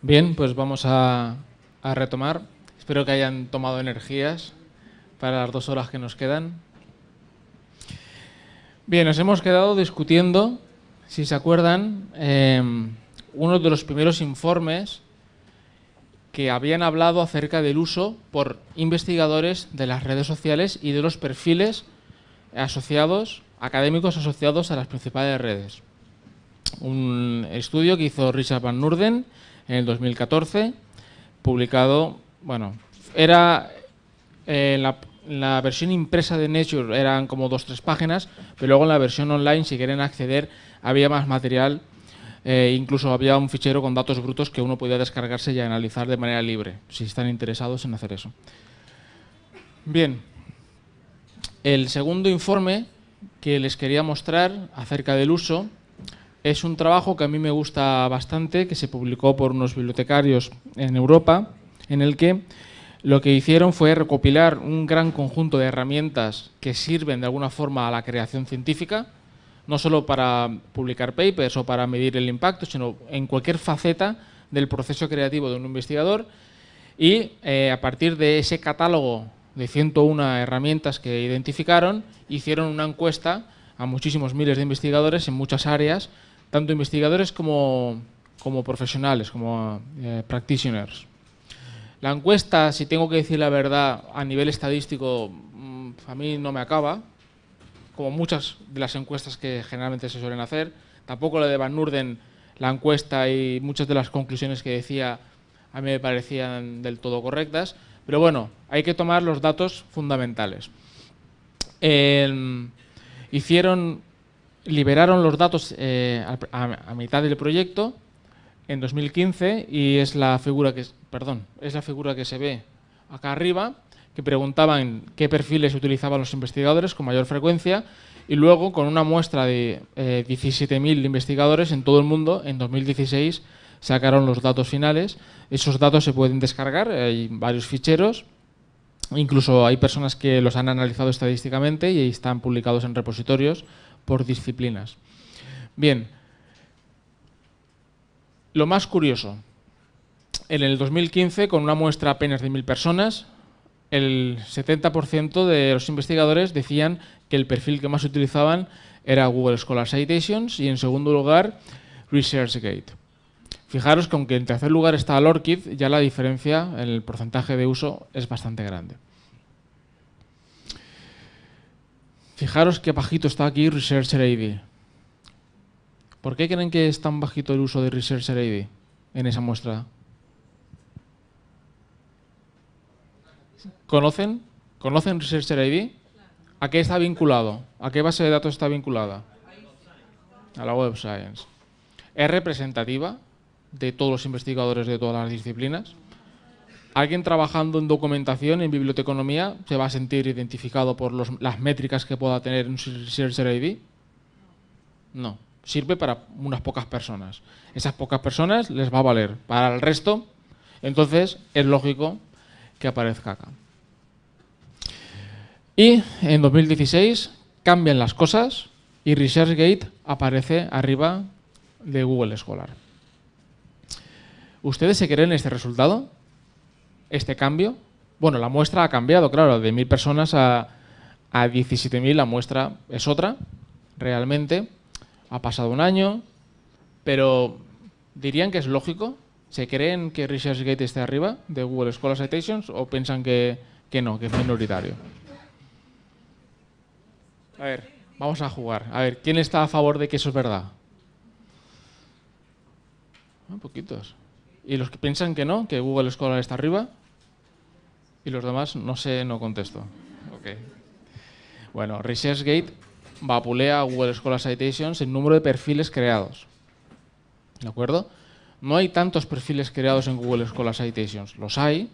Bien, pues vamos a, retomar. Espero que hayan tomado energías para las dos horas que nos quedan. Bien, nos hemos quedado discutiendo, si se acuerdan, em, uno de los primeros informes que habían hablado acerca del uso por investigadores de las redes sociales y de los perfiles asociados, académicos asociados a las principales redes un estudio que hizo Richard Van Norden en el 2014, publicado, bueno, era eh, la, versión impresa de Nature eran como dos tres páginas, pero luego en la versión online, si quieren acceder, había más material, eh, incluso había un fichero con datos brutos que uno podía descargarse y analizar de manera libre, si están interesados en hacer eso. Bien, el segundo informe que les quería mostrar acerca del uso es un trabajo que a mí me gusta bastante, que se publicó por unos bibliotecarios en Europa, en el que lo que hicieron fue recopilar un gran conjunto de herramientas que sirven de alguna forma a la creación científica, no solo para publicar papers o para medir el impacto, sino en cualquier faceta del proceso creativo de un investigador y eh, a partir de ese catálogo de 101 herramientas que identificaron, hicieron una encuesta a muchísimos miles de investigadores en muchas áreas tanto investigadores como, como profesionales, como eh, practitioners. La encuesta, si tengo que decir la verdad, a nivel estadístico, mm, a mí no me acaba, como muchas de las encuestas que generalmente se suelen hacer. Tampoco la de Van Nurden, la encuesta y muchas de las conclusiones que decía a mí me parecían del todo correctas. Pero bueno, hay que tomar los datos fundamentales. Em, hicieron liberaron los datos eh, a, mitad del proyecto en 2015 y es la figura que perdón es la figura que se ve acá arriba que preguntaban qué perfiles utilizaban los investigadores con mayor frecuencia y luego con una muestra de 17.000 eh, investigadores en todo el mundo en 2016 sacaron los datos finales esos datos se pueden descargar hay varios ficheros incluso hay personas que los han analizado estadísticamente y están publicados en repositorios por disciplinas. Bien, lo más curioso, en el 2015, con una muestra apenas de 1.000 personas, el 70% de los investigadores decían que el perfil que más utilizaban era Google Scholar Citations y en segundo lugar ResearchGate. Fijaros que aunque en tercer lugar está ORCID, ya la diferencia en el porcentaje de uso es bastante grande. Fijaros qué bajito está aquí Researcher ID. ¿Por qué creen que es tan bajito el uso de Researcher ID en esa muestra? ¿Conocen? ¿Conocen Researcher ID? ¿A qué está vinculado? ¿A qué base de datos está vinculada? A la Web Science. ¿Es representativa de todos los investigadores de todas las disciplinas? alguien trabajando en documentación, en biblioteconomía, se va a sentir identificado por las métricas que pueda tener un Researcher ID? No, sirve para unas pocas personas. Esas pocas personas les va a valer. Para el resto, entonces es lógico que aparezca acá. Y en 2016 cambian las cosas y ResearchGate aparece arriba de Google Scholar. ¿Ustedes se creen este resultado? este cambio? Bueno, la muestra ha cambiado, claro, de mil personas a, 17.000 la muestra es otra, realmente. Ha pasado un año, pero ¿dirían que es lógico? ¿Se creen que ResearchGate esté arriba de Google Scholar Citations o piensan que, no, que es minoritario? A ver, vamos a jugar. A ver, ¿quién está a favor de que eso es verdad? Un ah, poquitos. ¿Y los que piensan que no, que Google Scholar está arriba? Y los demás, no sé, no contesto. Bueno, ResearchGate vapulea Google Scholar Citations el número de perfiles creados. ¿De acuerdo? No hay tantos perfiles creados en Google Scholar Citations. Los hay,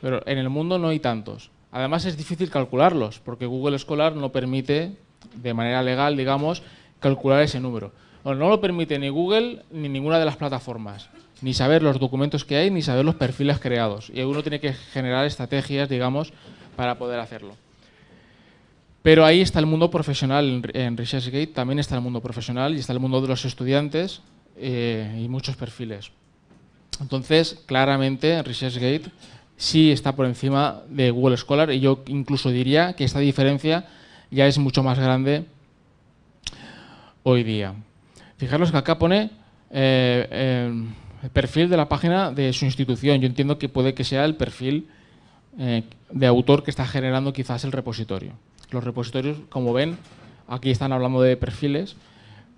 pero en el mundo no hay tantos. Además es difícil calcularlos, porque Google Scholar no permite, de manera legal, digamos, calcular ese número. Bueno, no lo permite ni Google ni ninguna de las plataformas ni saber los documentos que hay, ni saber los perfiles creados. Y uno tiene que generar estrategias, digamos, para poder hacerlo. Pero ahí está el mundo profesional en ResearchGate, también está el mundo profesional y está el mundo de los estudiantes eh, y muchos perfiles. Entonces, claramente, ResearchGate sí está por encima de Google Scholar y yo incluso diría que esta diferencia ya es mucho más grande hoy día. Fijaros que acá pone eh, em, el perfil de la página de su institución. Yo entiendo que puede que sea el perfil eh, de autor que está generando quizás el repositorio. Los repositorios, como ven, aquí están hablando de perfiles,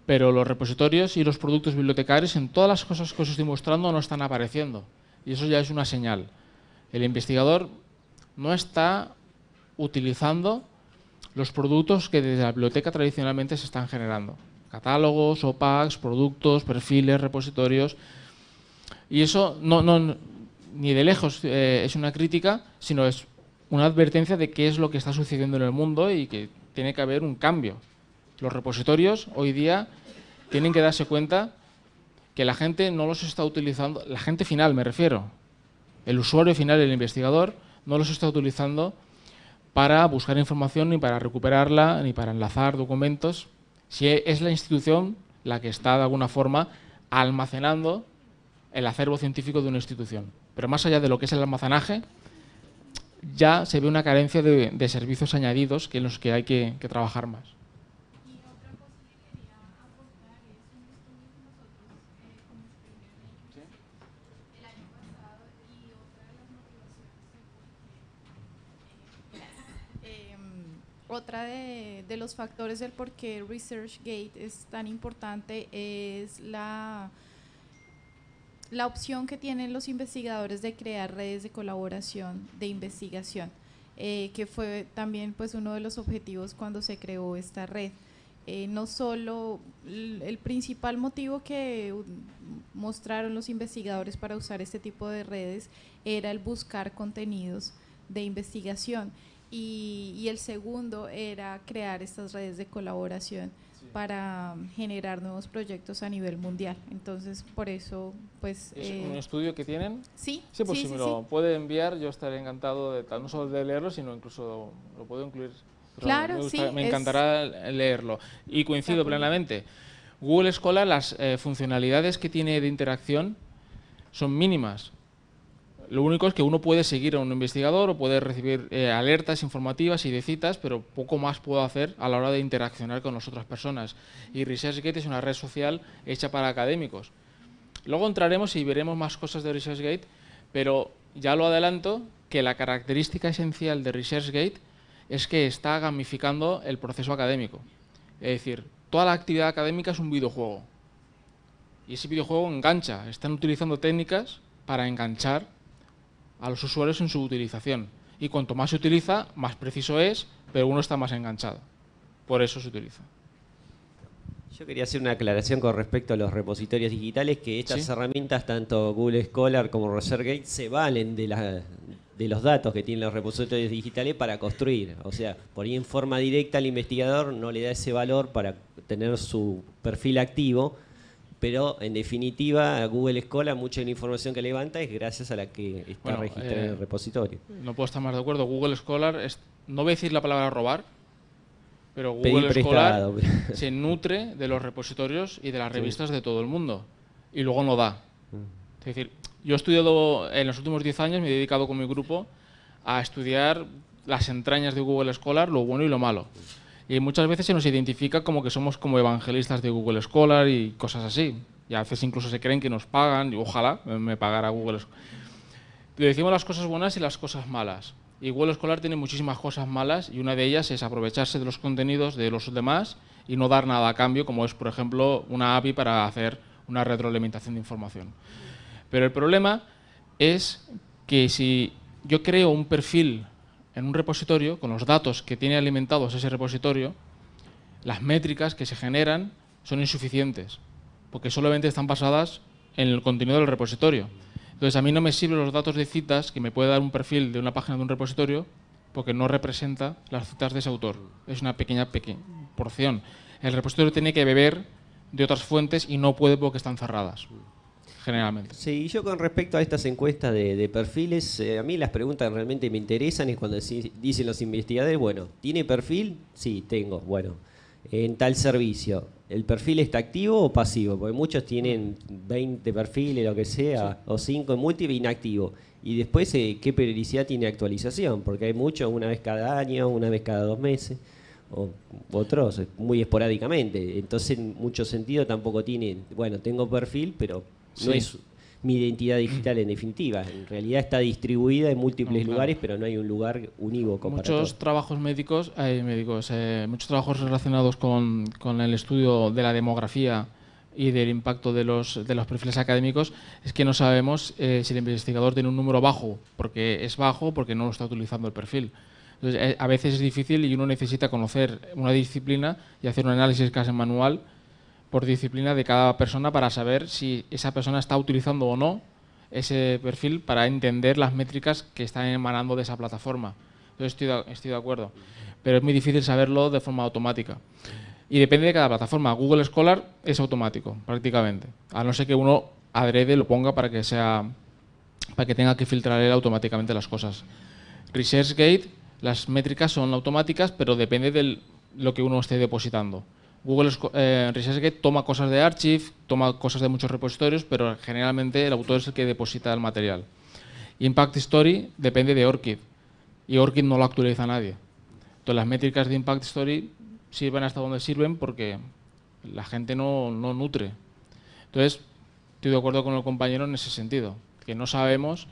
pero los repositorios y los productos bibliotecarios en todas las cosas que os estoy mostrando no están apareciendo. Y eso ya es una señal. El investigador no está utilizando los productos que desde la biblioteca tradicionalmente se están generando. Catálogos, OPACs, productos, perfiles, repositorios y eso no, ni de lejos eh, es una crítica, sino es una advertencia de qué es lo que está sucediendo en el mundo y que tiene que haber un cambio. Los repositorios hoy día tienen que darse cuenta que la gente no los está utilizando, la gente final me refiero, el usuario final, el investigador, no los está utilizando para buscar información, ni para recuperarla, ni para enlazar documentos. Si es la institución la que está de alguna forma almacenando el acervo científico de una institución. Pero más allá de lo que es el almacenaje, ya se ve una carencia de, servicios añadidos que en los que hay que, trabajar más. otra de, de, los factores del por qué ResearchGate es tan importante es la la opción que tienen los investigadores de crear redes de colaboración, de investigación, eh, que fue también pues uno de los objetivos cuando se creó esta red. Eh, no solo el principal motivo que mostraron los investigadores para usar este tipo de redes era el buscar contenidos de investigación y el segundo era crear estas redes de colaboración para generar nuevos proyectos a nivel mundial. Entonces, por eso, pues... ¿Es un eh, estudio que tienen? Sí. Sí, pues, sí, si me lo puede enviar, yo estaré encantado de, no solo de leerlo, sino incluso lo puedo incluir. Claro, me sí. Me encantará leerlo. Y coincido plenamente. Google Scholar, las eh, funcionalidades que tiene de interacción son mínimas. Lo único es que uno puede seguir a un investigador o puede recibir eh, alertas informativas y de citas, pero poco más puedo hacer a la hora de interaccionar con las otras personas. Y ResearchGate es una red social hecha para académicos. Luego entraremos y veremos más cosas de ResearchGate, pero ya lo adelanto que la característica esencial de ResearchGate es que está gamificando el proceso académico. Es decir, toda la actividad académica es un videojuego. Y ese videojuego engancha. Están utilizando técnicas para enganchar a los usuarios en su utilización. Y cuanto más se utiliza, más preciso es, pero uno está más enganchado. Por eso se utiliza. Yo quería hacer una aclaración con respecto a los repositorios digitales, que estas herramientas, tanto Google Scholar como ResearchGate, se valen de, de los datos que tienen los repositorios digitales para construir. O sea, por ahí en forma directa al investigador no le da ese valor para tener su perfil activo, pero en definitiva Google Scholar mucha de la información que levanta es gracias a la que está registrada en el eh, repositorio. No puedo estar más de acuerdo, Google Scholar, es, no voy a decir la palabra robar, pero Google Scholar se nutre de los repositorios y de las revistas de todo el mundo y luego no da. Mm. Es decir, yo he estudiado, en los últimos 10 años me he dedicado con mi grupo a estudiar las entrañas de Google Scholar, lo bueno y lo malo. Mm. Y muchas veces se nos identifica como que somos como evangelistas de Google Scholar y cosas así. Y a veces incluso se creen que nos pagan, y ojalá me pagara Google Scholar. decimos las cosas buenas y las cosas malas. Y Google Scholar tiene muchísimas cosas malas y una de ellas es aprovecharse de los contenidos de los demás y no dar nada a cambio, como es, por ejemplo, una API para hacer una retroalimentación de información. Pero el problema es que si yo creo un perfil en un repositorio, con los datos que tiene alimentados ese repositorio, las métricas que se generan son insuficientes, porque solamente están basadas en el contenido del repositorio. Entonces, a mí no me sirven los datos de citas que me puede dar un perfil de una página de un repositorio porque no representa las citas de ese autor. Es una pequeña, pequeña porción. El repositorio tiene que beber de otras fuentes y no puede porque están cerradas. Generalmente. Sí, yo con respecto a estas encuestas de, perfiles, eh, a mí las preguntas realmente me interesan es cuando dicen los investigadores, bueno, ¿tiene perfil? Sí, tengo, bueno, en tal servicio. ¿El perfil está activo o pasivo? Porque muchos tienen 20 perfiles, lo que sea, o 5 en inactivo. Y después, eh, ¿qué periodicidad tiene actualización? Porque hay muchos una vez cada año, una vez cada dos meses o otros eh, muy esporádicamente. Entonces, en mucho sentido tampoco tiene bueno, tengo perfil, pero no es mi identidad digital en definitiva. En realidad está distribuida en múltiples lugares, pero no hay un lugar unívoco. Muchos trabajos médicos, eh, médicos eh, muchos trabajos relacionados con, el estudio de la demografía y del impacto de los, perfiles académicos es que no sabemos eh, si el investigador tiene un número bajo, porque es bajo, porque no lo está utilizando el perfil. Entonces, eh, a veces es difícil y uno necesita conocer una disciplina y hacer un análisis casi manual por disciplina de cada persona para saber si esa persona está utilizando o no ese perfil para entender las métricas que están emanando de esa plataforma. Entonces estoy de, acuerdo, pero es muy difícil saberlo de forma automática. Y depende de cada plataforma. Google Scholar es automático, prácticamente. A no ser que uno adrede lo ponga para que sea para que tenga que filtrar él automáticamente las cosas. ResearchGate, las métricas son automáticas, pero depende de lo que uno esté depositando. Google eh, Research Gate toma cosas de Archive, toma cosas de muchos repositorios, pero generalmente el autor es el que deposita el material. Impact Story depende de Orchid y Orchid no lo actualiza nadie. Entonces las métricas de Impact Story sirven hasta donde sirven porque la gente no, no nutre. Entonces estoy de acuerdo con el compañero en ese sentido, que no sabemos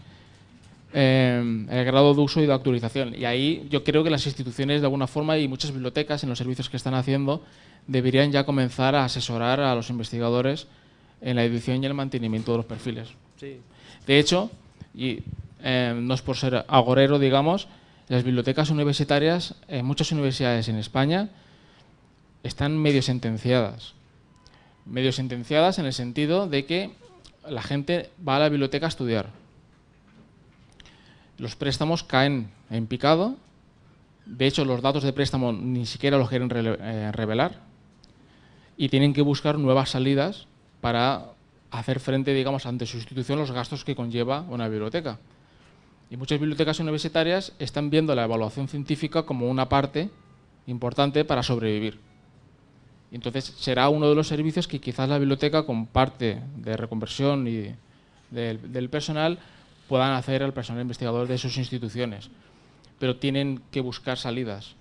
Em, el grado de uso y de actualización. Y ahí yo creo que las instituciones de alguna forma y muchas bibliotecas en los servicios que están haciendo deberían ya comenzar a asesorar a los investigadores en la edición y el mantenimiento de los perfiles. De hecho, y em, no es por ser agorero, digamos, las bibliotecas universitarias en muchas universidades en España están medio sentenciadas. Medio sentenciadas en el sentido de que la gente va a la biblioteca a estudiar los préstamos caen en picado. De hecho, los datos de préstamo ni siquiera los quieren eh, revelar y tienen que buscar nuevas salidas para hacer frente, digamos, ante su institución los gastos que conlleva una biblioteca. Y muchas bibliotecas universitarias están viendo la evaluación científica como una parte importante para sobrevivir. Entonces será uno de los servicios que quizás la biblioteca con parte de reconversión y del personal puedan hacer al personal investigador de sus instituciones, pero tienen que buscar salidas.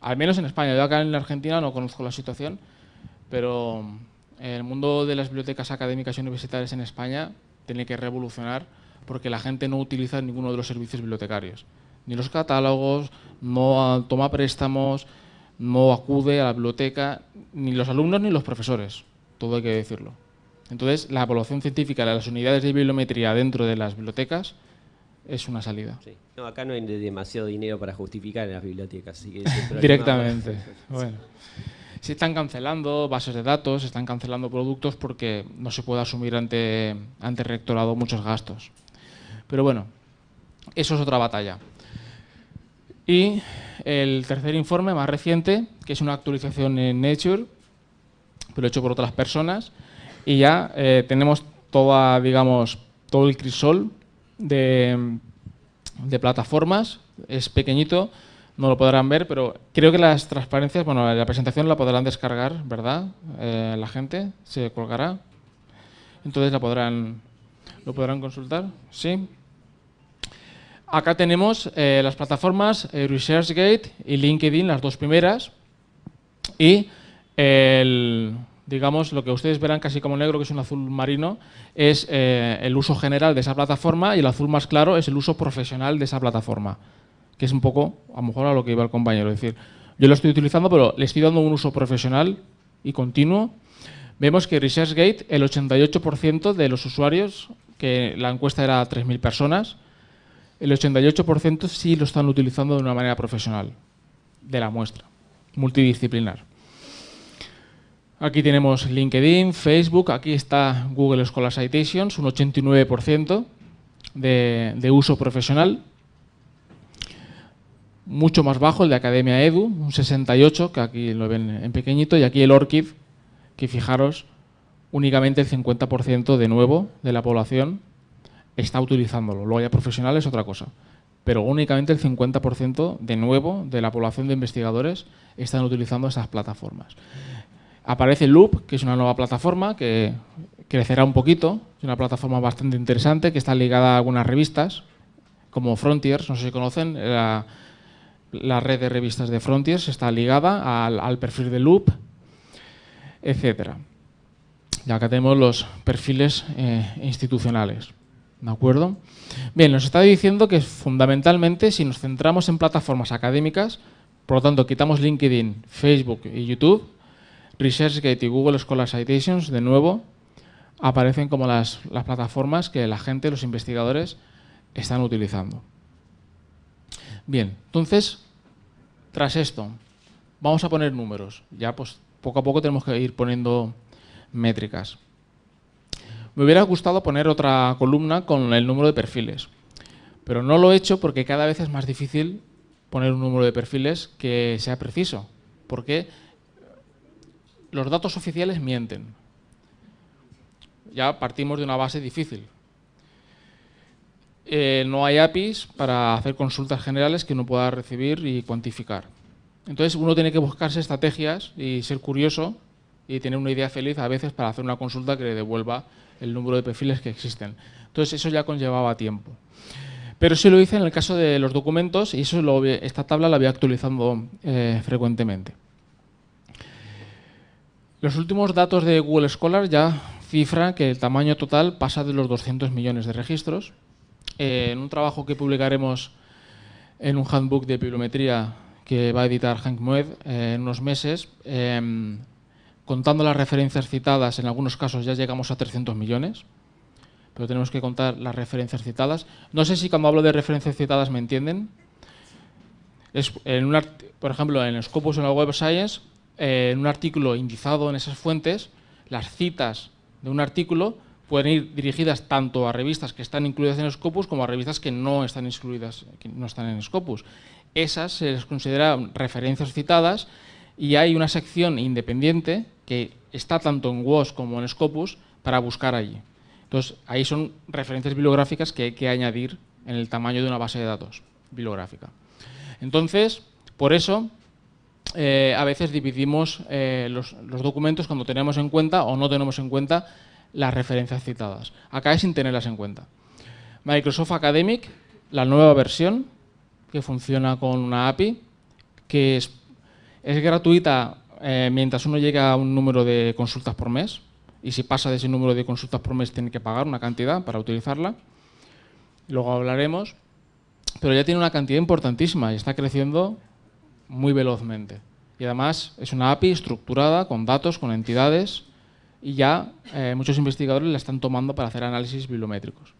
Al menos en España, yo acá en la Argentina no conozco la situación, pero eh, el mundo de las bibliotecas académicas y universitarias en España tiene que revolucionar porque la gente no utiliza ninguno de los servicios bibliotecarios, ni los catálogos, no ah, toma préstamos, no acude a la biblioteca, ni los alumnos ni los profesores, todo hay que decirlo. Entonces, la evaluación científica de las unidades de bibliometría dentro de las bibliotecas es una salida. No, acá no hay demasiado dinero para justificar en las bibliotecas. Directamente. bueno. Se están cancelando bases de datos, se están cancelando productos porque no se puede asumir ante, ante rectorado muchos gastos. Pero bueno, eso es otra batalla. Y el tercer informe más reciente, que es una actualización en Nature, pero hecho por otras personas, y ya eh, tenemos toda, digamos, todo el crisol de, plataformas, es pequeñito, no lo podrán ver, pero creo que las transparencias, bueno, la presentación la podrán descargar, ¿verdad? Eh, la gente se colgará, entonces la podrán, lo podrán consultar, ¿sí? Acá tenemos eh, las plataformas ResearchGate y LinkedIn, las dos primeras, y el, digamos, lo que ustedes verán casi como negro, que es un azul marino, es eh, el uso general de esa plataforma y el azul más claro es el uso profesional de esa plataforma, que es un poco, a lo mejor, a lo que iba el compañero. Es decir, yo lo estoy utilizando, pero le estoy dando un uso profesional y continuo. Vemos que ResearchGate, el 88% de los usuarios, que la encuesta era 3.000 personas, el 88% sí lo están utilizando de una manera profesional, de la muestra, multidisciplinar. Aquí tenemos LinkedIn, Facebook, aquí está Google Scholar Citations, un 89% de, de uso profesional. Mucho más bajo el de Academia Edu, un 68, que aquí lo ven en pequeñito, y aquí el ORCID, que fijaros, únicamente el 50% de nuevo de la población está utilizándolo. Luego ya profesional es otra cosa. Pero únicamente el 50% de nuevo de la población de investigadores están utilizando esas plataformas. Aparece Loop, que es una nueva plataforma que crecerá un poquito. Es una plataforma bastante interesante que está ligada a algunas revistas, como Frontiers, no sé si conocen, la, red de revistas de Frontiers está ligada al, perfil de Loop, etcétera. Ya acá tenemos los perfiles eh, institucionales. ¿De acuerdo? Bien, nos está diciendo que fundamentalmente si nos centramos en plataformas académicas, por lo tanto quitamos LinkedIn, Facebook y YouTube, ResearchGate y Google Scholar Citations, de nuevo, aparecen como las, plataformas que la gente, los investigadores, están utilizando. Bien, entonces, tras esto, vamos a poner números. Ya pues poco a poco tenemos que ir poniendo métricas. Me hubiera gustado poner otra columna con el número de perfiles, pero no lo he hecho porque cada vez es más difícil poner un número de perfiles que sea preciso, porque los datos oficiales mienten. Ya partimos de una base difícil. Eh, no hay APIs para hacer consultas generales que uno pueda recibir y cuantificar. Entonces uno tiene que buscarse estrategias y ser curioso y tener una idea feliz a veces para hacer una consulta que le devuelva el número de perfiles que existen. Entonces eso ya conllevaba tiempo. Pero sí lo hice en el caso de los documentos y eso lo, esta tabla la voy actualizando eh, frecuentemente. Los últimos datos de Google Scholar ya cifran que el tamaño total pasa de los 200 millones de registros. Eh, en un trabajo que publicaremos en un handbook de bibliometría que va a editar Hank Moed eh, en unos meses, em, contando las referencias citadas, en algunos casos ya llegamos a 300 millones, pero tenemos que contar las referencias citadas. No sé si cuando hablo de referencias citadas me entienden. por ejemplo, en Scopus, en la Web Science, eh, en un artículo indizado en esas fuentes, las citas de un artículo pueden ir dirigidas tanto a revistas que están incluidas en Scopus como a revistas que no están incluidas, que no están en Scopus. Esas se les considera referencias citadas y hay una sección independiente que está tanto en WOS como en Scopus para buscar allí. Entonces, ahí son referencias bibliográficas que hay que añadir en el tamaño de una base de datos bibliográfica. Entonces, por eso, eh, a veces dividimos eh, los, documentos cuando tenemos en cuenta o no tenemos en cuenta las referencias citadas. Acá es sin tenerlas en cuenta. Microsoft Academic, la nueva versión, que funciona con una API, que es, gratuita eh, mientras uno llega a un número de consultas por mes, y si pasa de ese número de consultas por mes tiene que pagar una cantidad para utilizarla. Luego hablaremos, pero ya tiene una cantidad importantísima y está creciendo muy velozmente. Y además es una API estructurada con datos, con entidades y ya eh, muchos investigadores la están tomando para hacer análisis bibliométricos.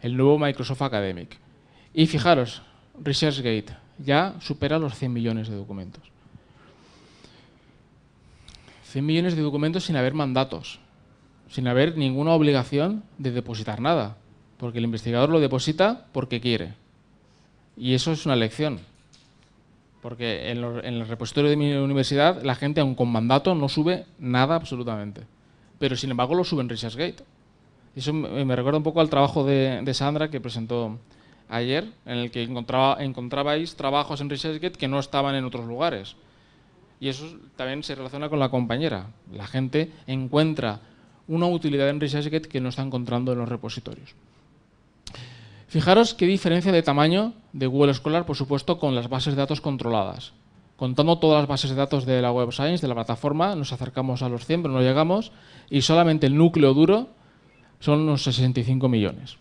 El nuevo Microsoft Academic. Y fijaros, ResearchGate ya supera los 100 millones de documentos. 100 millones de documentos sin haber mandatos, sin haber ninguna obligación de depositar nada, porque el investigador lo deposita porque quiere. Y eso es una lección. Porque en, el repositorio de mi universidad la gente, aun con mandato, no sube nada absolutamente. Pero sin embargo lo suben ResearchGate. Y eso me, recuerda un poco al trabajo de, Sandra que presentó ayer, en el que encontrabais trabajos en ResearchGate que no estaban en otros lugares. Y eso también se relaciona con la compañera. La gente encuentra una utilidad en ResearchGate que no está encontrando en los repositorios. Fijaros qué diferencia de tamaño de Google Scholar, por supuesto, con las bases de datos controladas. Contando todas las bases de datos de la Web Science, de la plataforma, nos acercamos a los 100, pero no llegamos, y solamente el núcleo duro son unos 65 millones.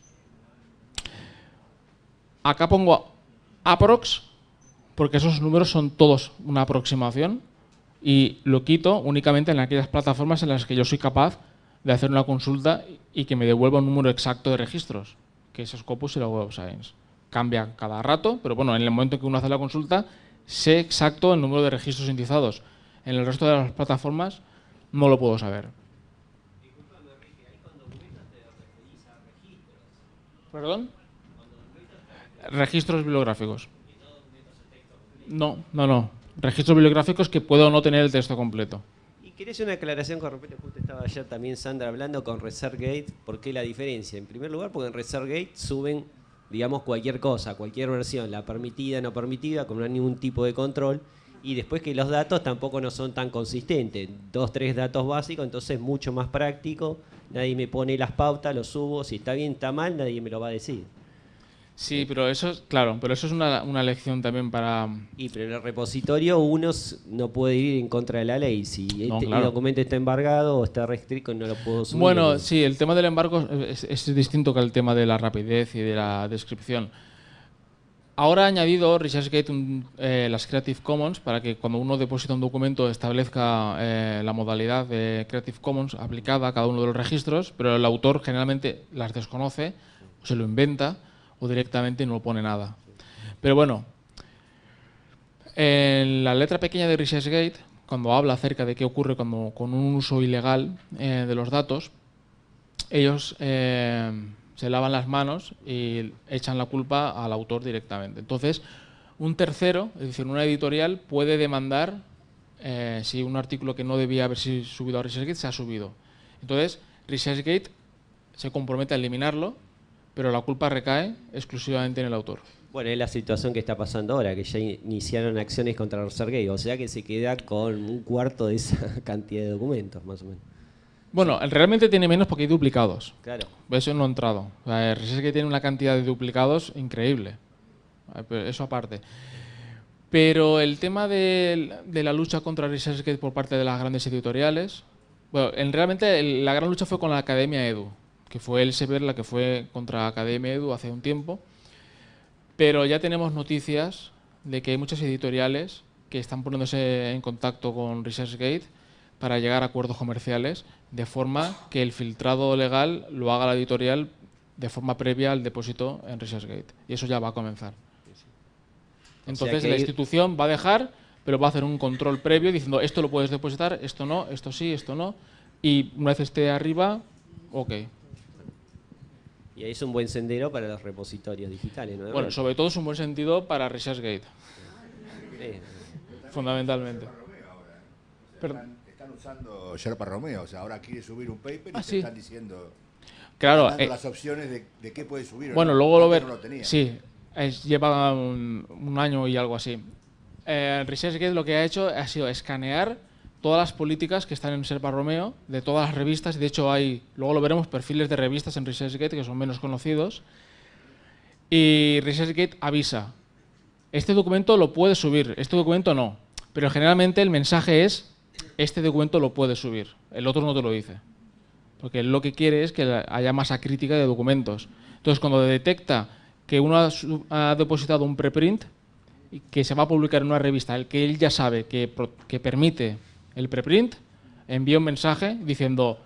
Acá pongo aprox, porque esos números son todos una aproximación, y lo quito únicamente en aquellas plataformas en las que yo soy capaz de hacer una consulta y que me devuelva un número exacto de registros que es Scopus y la Web of Science. Cambia cada rato, pero bueno, en el momento en que uno hace la consulta, sé exacto el número de registros indizados. En el resto de las plataformas no lo puedo saber. ¿Perdón? Registros bibliográficos. No, no, no. Registros bibliográficos que puedo no tener el texto completo. Quieres una aclaración con justo estaba ayer también Sandra hablando con ReserveGate, ¿por qué la diferencia? En primer lugar, porque en Gate suben, digamos, cualquier cosa, cualquier versión, la permitida, no permitida, con ningún tipo de control, y después que los datos tampoco no son tan consistentes, dos, tres datos básicos, entonces mucho más práctico, nadie me pone las pautas, lo subo, si está bien, está mal, nadie me lo va a decir. Sí, pero eso, claro, pero eso es una, lección también para... Mm, y pero en el repositorio uno no puede ir en contra de la ley. Si este, el documento está embargado o está restricto, no lo puedo subir. Bueno, sí, el tema del embargo es, distinto que el tema de la rapidez y de la descripción. Ahora ha añadido Richard un, eh, las Creative Commons para que cuando uno deposita un documento establezca eh, la modalidad de Creative Commons aplicada a cada uno de los registros, pero el autor generalmente las desconoce se lo inventa o directamente no pone nada. Pero bueno, en la letra pequeña de ResearchGate, cuando habla acerca de qué ocurre con un uso ilegal eh, de los datos, ellos eh, se lavan las manos y echan la culpa al autor directamente. Entonces, un tercero, es decir, una editorial, puede demandar eh, si un artículo que no debía haberse subido a ResearchGate se ha subido. Entonces, ResearchGate se compromete a eliminarlo pero la culpa recae exclusivamente en el autor. Bueno, es la situación que está pasando ahora, que ya iniciaron acciones contra gay o sea que se queda con un cuarto de esa cantidad de documentos, más o menos. Bueno, realmente tiene menos porque hay duplicados. Claro. Eso no ha entrado. O que tiene una cantidad de duplicados increíble. Eso aparte. Pero el tema de, la lucha contra Researchgate por parte de las grandes editoriales, bueno, en, realmente la gran lucha fue con la Academia Edu, que fue Elsevier la que fue contra Academia Edu hace un tiempo, pero ya tenemos noticias de que hay muchas editoriales que están poniéndose en contacto con ResearchGate para llegar a acuerdos comerciales, de forma que el filtrado legal lo haga la editorial de forma previa al depósito en ResearchGate. Y eso ya va a comenzar. Entonces la institución va a dejar, pero va a hacer un control previo diciendo esto lo puedes depositar, esto no, esto sí, esto no. Y una vez esté arriba, ok. Y ahí es un buen sendero para los repositorios digitales, ¿no? Bueno, sobre todo es un buen sentido para ResearchGate. Fundamentalmente. están ¿eh? usando Sherpa Romeo, o sea, ahora quiere subir un paper y ah, están diciendo claro, eh, las opciones de, de, qué puede subir. Bueno, luego lo ver. sí, lleva un, año y algo así. Eh, ResearchGate lo que ha hecho ha sido escanear todas las políticas que están en Serpa Romeo, de todas las revistas, de hecho hay, luego lo veremos, perfiles de revistas en ResearchGate que son menos conocidos, y ResearchGate avisa, este documento lo puedes subir, este documento no, pero generalmente el mensaje es, este documento lo puedes subir, el otro no te lo dice, porque lo que quiere es que haya masa crítica de documentos. Entonces cuando detecta que uno ha, depositado un preprint, y que se va a publicar en una revista, el que él ya sabe que, que permite el preprint, envía un mensaje diciendo,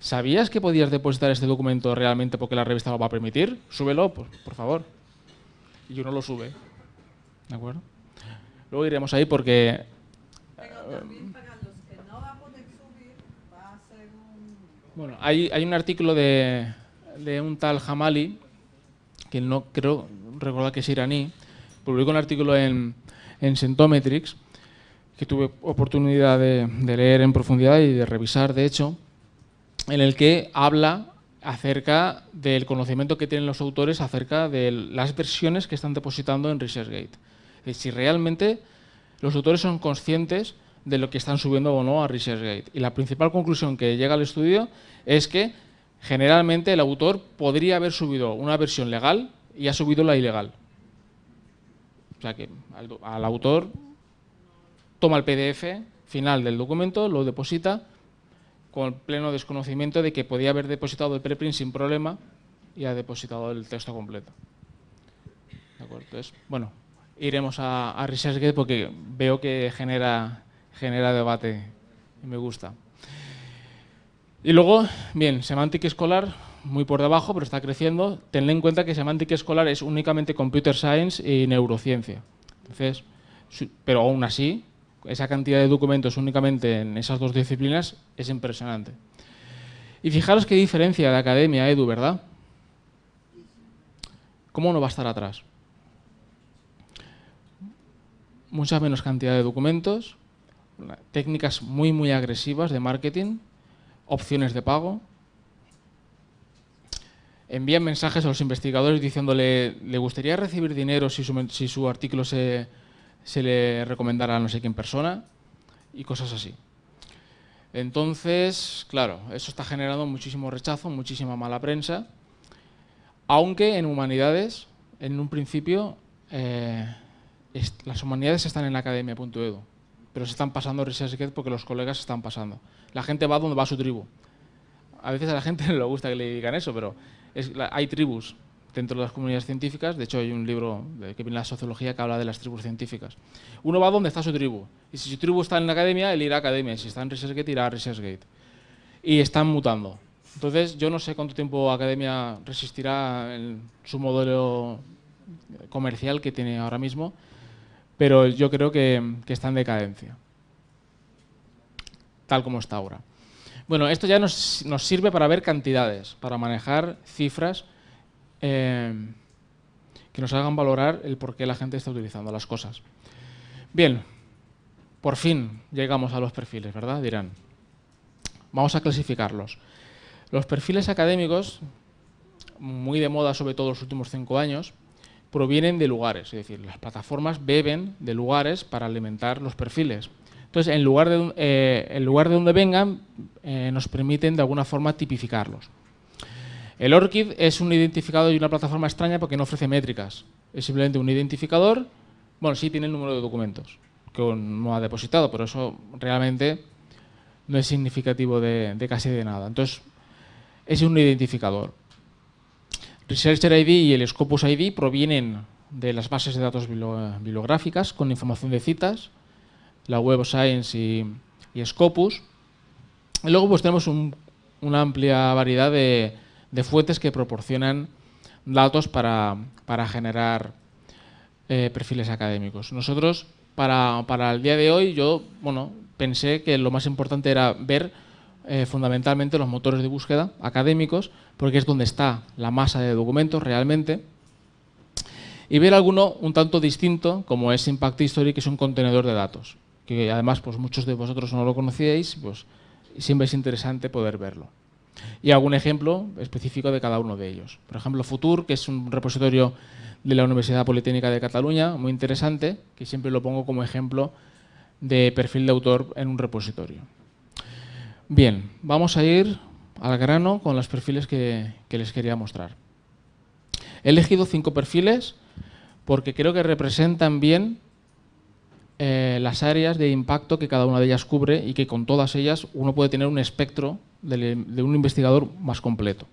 ¿sabías que podías depositar este documento realmente porque la revista lo va a permitir? Súbelo, por, favor. Y no lo sube. ¿De acuerdo? Luego iremos ahí porque... Bueno, hay, un artículo de, un tal Hamali, que no creo recordar que es iraní, publicó un artículo en, en que tuve oportunidad de, leer en profundidad y de revisar, de hecho, en el que habla acerca del conocimiento que tienen los autores acerca de las versiones que están depositando en ResearchGate. Es si realmente los autores son conscientes de lo que están subiendo o no a ResearchGate. Y la principal conclusión que llega al estudio es que generalmente el autor podría haber subido una versión legal y ha subido la ilegal. O sea que al autor toma el PDF final del documento, lo deposita con pleno desconocimiento de que podía haber depositado el preprint sin problema y ha depositado el texto completo. bueno, iremos a, ResearchGate porque veo que genera, genera debate y me gusta. Y luego, bien, semántica escolar, muy por debajo, pero está creciendo. Tened en cuenta que semántica escolar es únicamente computer science y neurociencia. Entonces, pero aún así, esa cantidad de documentos únicamente en esas dos disciplinas es impresionante. Y fijaros qué diferencia de academia edu, ¿verdad? ¿Cómo no va a estar atrás? Mucha menos cantidad de documentos, técnicas muy muy agresivas de marketing, opciones de pago, envían mensajes a los investigadores diciéndole, ¿le gustaría recibir dinero si su artículo se, se le recomendará a no sé quién persona y cosas así. Entonces, claro, eso está generando muchísimo rechazo, muchísima mala prensa, aunque en humanidades, en un principio, eh, las humanidades están en la academia.edu, pero se están pasando ResearchGate porque los colegas se están pasando. La gente va donde va su tribu. A veces a la gente no le gusta que le digan eso, pero hay tribus, dentro de las comunidades científicas. De hecho, hay un libro de que viene la sociología que habla de las tribus científicas. Uno va donde está su tribu. Y si su tribu está en la academia, él irá a academia. Si está en ResearchGate, irá a ResearchGate. Y están mutando. Entonces, yo no sé cuánto tiempo academia resistirá en su modelo comercial que tiene ahora mismo, pero yo creo que, está en decadencia, tal como está ahora. Bueno, esto ya nos, sirve para ver cantidades, para manejar cifras Em, que nos hagan valorar el por qué la gente está utilizando las cosas. Bien, por fin llegamos a los perfiles, ¿verdad? Dirán. Vamos a clasificarlos. Los perfiles académicos, muy de moda sobre todo los últimos cinco años, provienen de lugares, es decir, las plataformas beben de lugares para alimentar los perfiles. Entonces, en lugar de, eh, lugar de donde vengan, eh, nos permiten de alguna forma tipificarlos. El ORCID es un identificador y una plataforma extraña porque no ofrece métricas. Es simplemente un identificador, bueno, sí tiene el número de documentos que no ha depositado, pero eso realmente no es significativo de, casi de nada. Entonces, es un identificador. Researcher ID y el Scopus ID provienen de las bases de datos bibliográficas con información de citas, la Web of Science y, Scopus. Y luego pues tenemos una amplia variedad de, de fuentes que proporcionan datos para, generar eh, perfiles académicos. Nosotros, para, el día de hoy, yo bueno, pensé que lo más importante era ver eh, fundamentalmente los motores de búsqueda académicos, porque es donde está la masa de documentos realmente, y ver alguno un tanto distinto, como es Impact History, que es un contenedor de datos, que además pues, muchos de vosotros no lo conocíais, pues siempre es interesante poder verlo y algún ejemplo específico de cada uno de ellos. Por ejemplo, Futur, que es un repositorio de la Universidad Politécnica de Cataluña, muy interesante, que siempre lo pongo como ejemplo de perfil de autor en un repositorio. Bien, vamos a ir al grano con los perfiles que, les quería mostrar. He elegido cinco perfiles porque creo que representan bien eh, las áreas de impacto que cada una de ellas cubre y que con todas ellas uno puede tener un espectro de, un investigador más completo.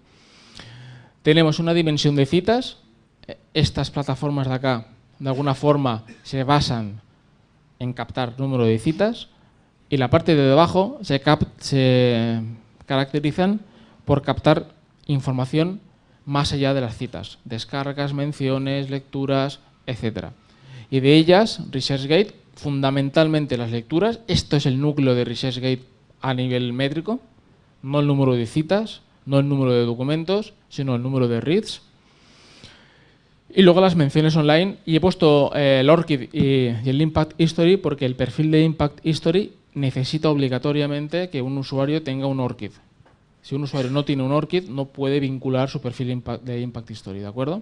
Tenemos una dimensión de citas. Estas plataformas de acá, de alguna forma, se basan en captar número de citas y la parte de debajo se, se, caracterizan por captar información más allá de las citas, descargas, menciones, lecturas, etc. Y de ellas, ResearchGate, fundamentalmente las lecturas, esto es el núcleo de ResearchGate a nivel métrico, no el número de citas, no el número de documentos, sino el número de reads. Y luego las menciones online. Y he puesto eh, el ORCID y, el Impact History porque el perfil de Impact History necesita obligatoriamente que un usuario tenga un ORCID. Si un usuario no tiene un ORCID, no puede vincular su perfil de Impact History, ¿de acuerdo?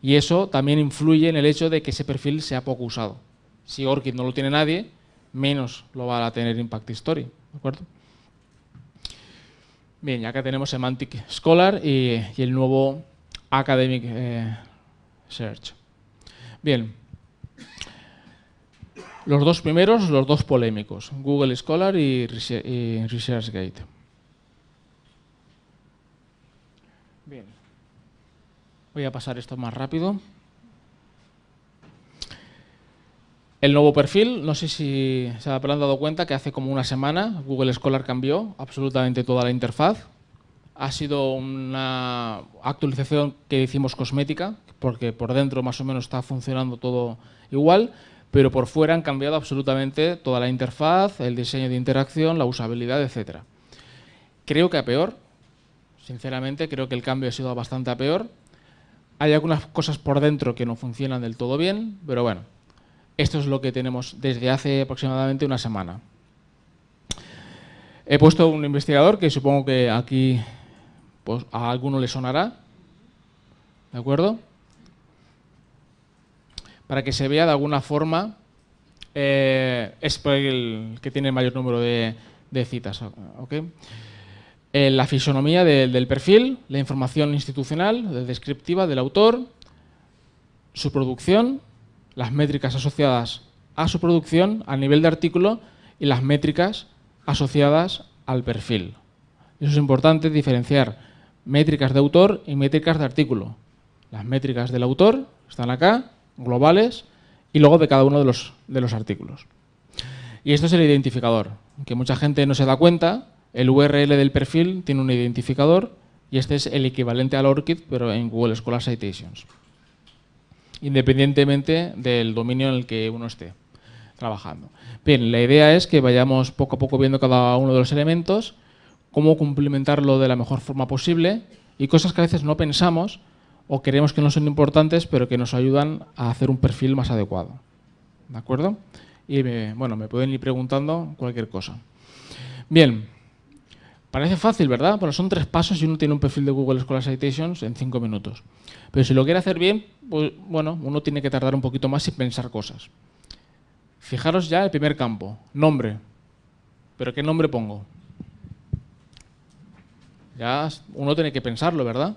Y eso también influye en el hecho de que ese perfil sea poco usado. Si ORCID no lo tiene nadie, menos lo va a tener Impact History, ¿de acuerdo? Bien, ya acá tenemos Semantic Scholar y, el nuevo Academic eh, Search. Bien, los dos primeros, los dos polémicos, Google Scholar y ResearchGate. Bien, voy a pasar esto más rápido. El nuevo perfil, no sé si se habrán dado cuenta que hace como una semana Google Scholar cambió absolutamente toda la interfaz. Ha sido una actualización que hicimos cosmética, porque por dentro más o menos está funcionando todo igual, pero por fuera han cambiado absolutamente toda la interfaz, el diseño de interacción, la usabilidad, etc. Creo que a peor, sinceramente creo que el cambio ha sido bastante a peor. Hay algunas cosas por dentro que no funcionan del todo bien, pero bueno esto es lo que tenemos desde hace aproximadamente una semana. He puesto un investigador que supongo que aquí pues, a alguno le sonará, ¿de acuerdo? Para que se vea de alguna forma, eh, es el que tiene el mayor número de, citas. Eh, la fisonomía del perfil, la información institucional, descriptiva del autor, su producción, las métricas asociadas a su producción, al nivel de artículo, y las métricas asociadas al perfil. Eso es importante diferenciar métricas de autor y métricas de artículo. Las métricas del autor están acá, globales, y luego de cada uno de los, de los artículos. Y esto es el identificador, que mucha gente no se da cuenta, el URL del perfil tiene un identificador y este es el equivalente al ORCID, pero en Google Scholar Citations independientemente del dominio en el que uno esté trabajando. Bien, la idea es que vayamos poco a poco viendo cada uno de los elementos, cómo cumplimentarlo de la mejor forma posible y cosas que a veces no pensamos o creemos que no son importantes, pero que nos ayudan a hacer un perfil más adecuado. ¿De acuerdo? Y bueno, me pueden ir preguntando cualquier cosa. Bien. Parece fácil, ¿verdad? Bueno, son tres pasos y uno tiene un perfil de Google Scholar Citations en cinco minutos. Pero si lo quiere hacer bien, pues bueno, uno tiene que tardar un poquito más y pensar cosas. Fijaros ya el primer campo, nombre. ¿Pero qué nombre pongo? Ya uno tiene que pensarlo, ¿verdad?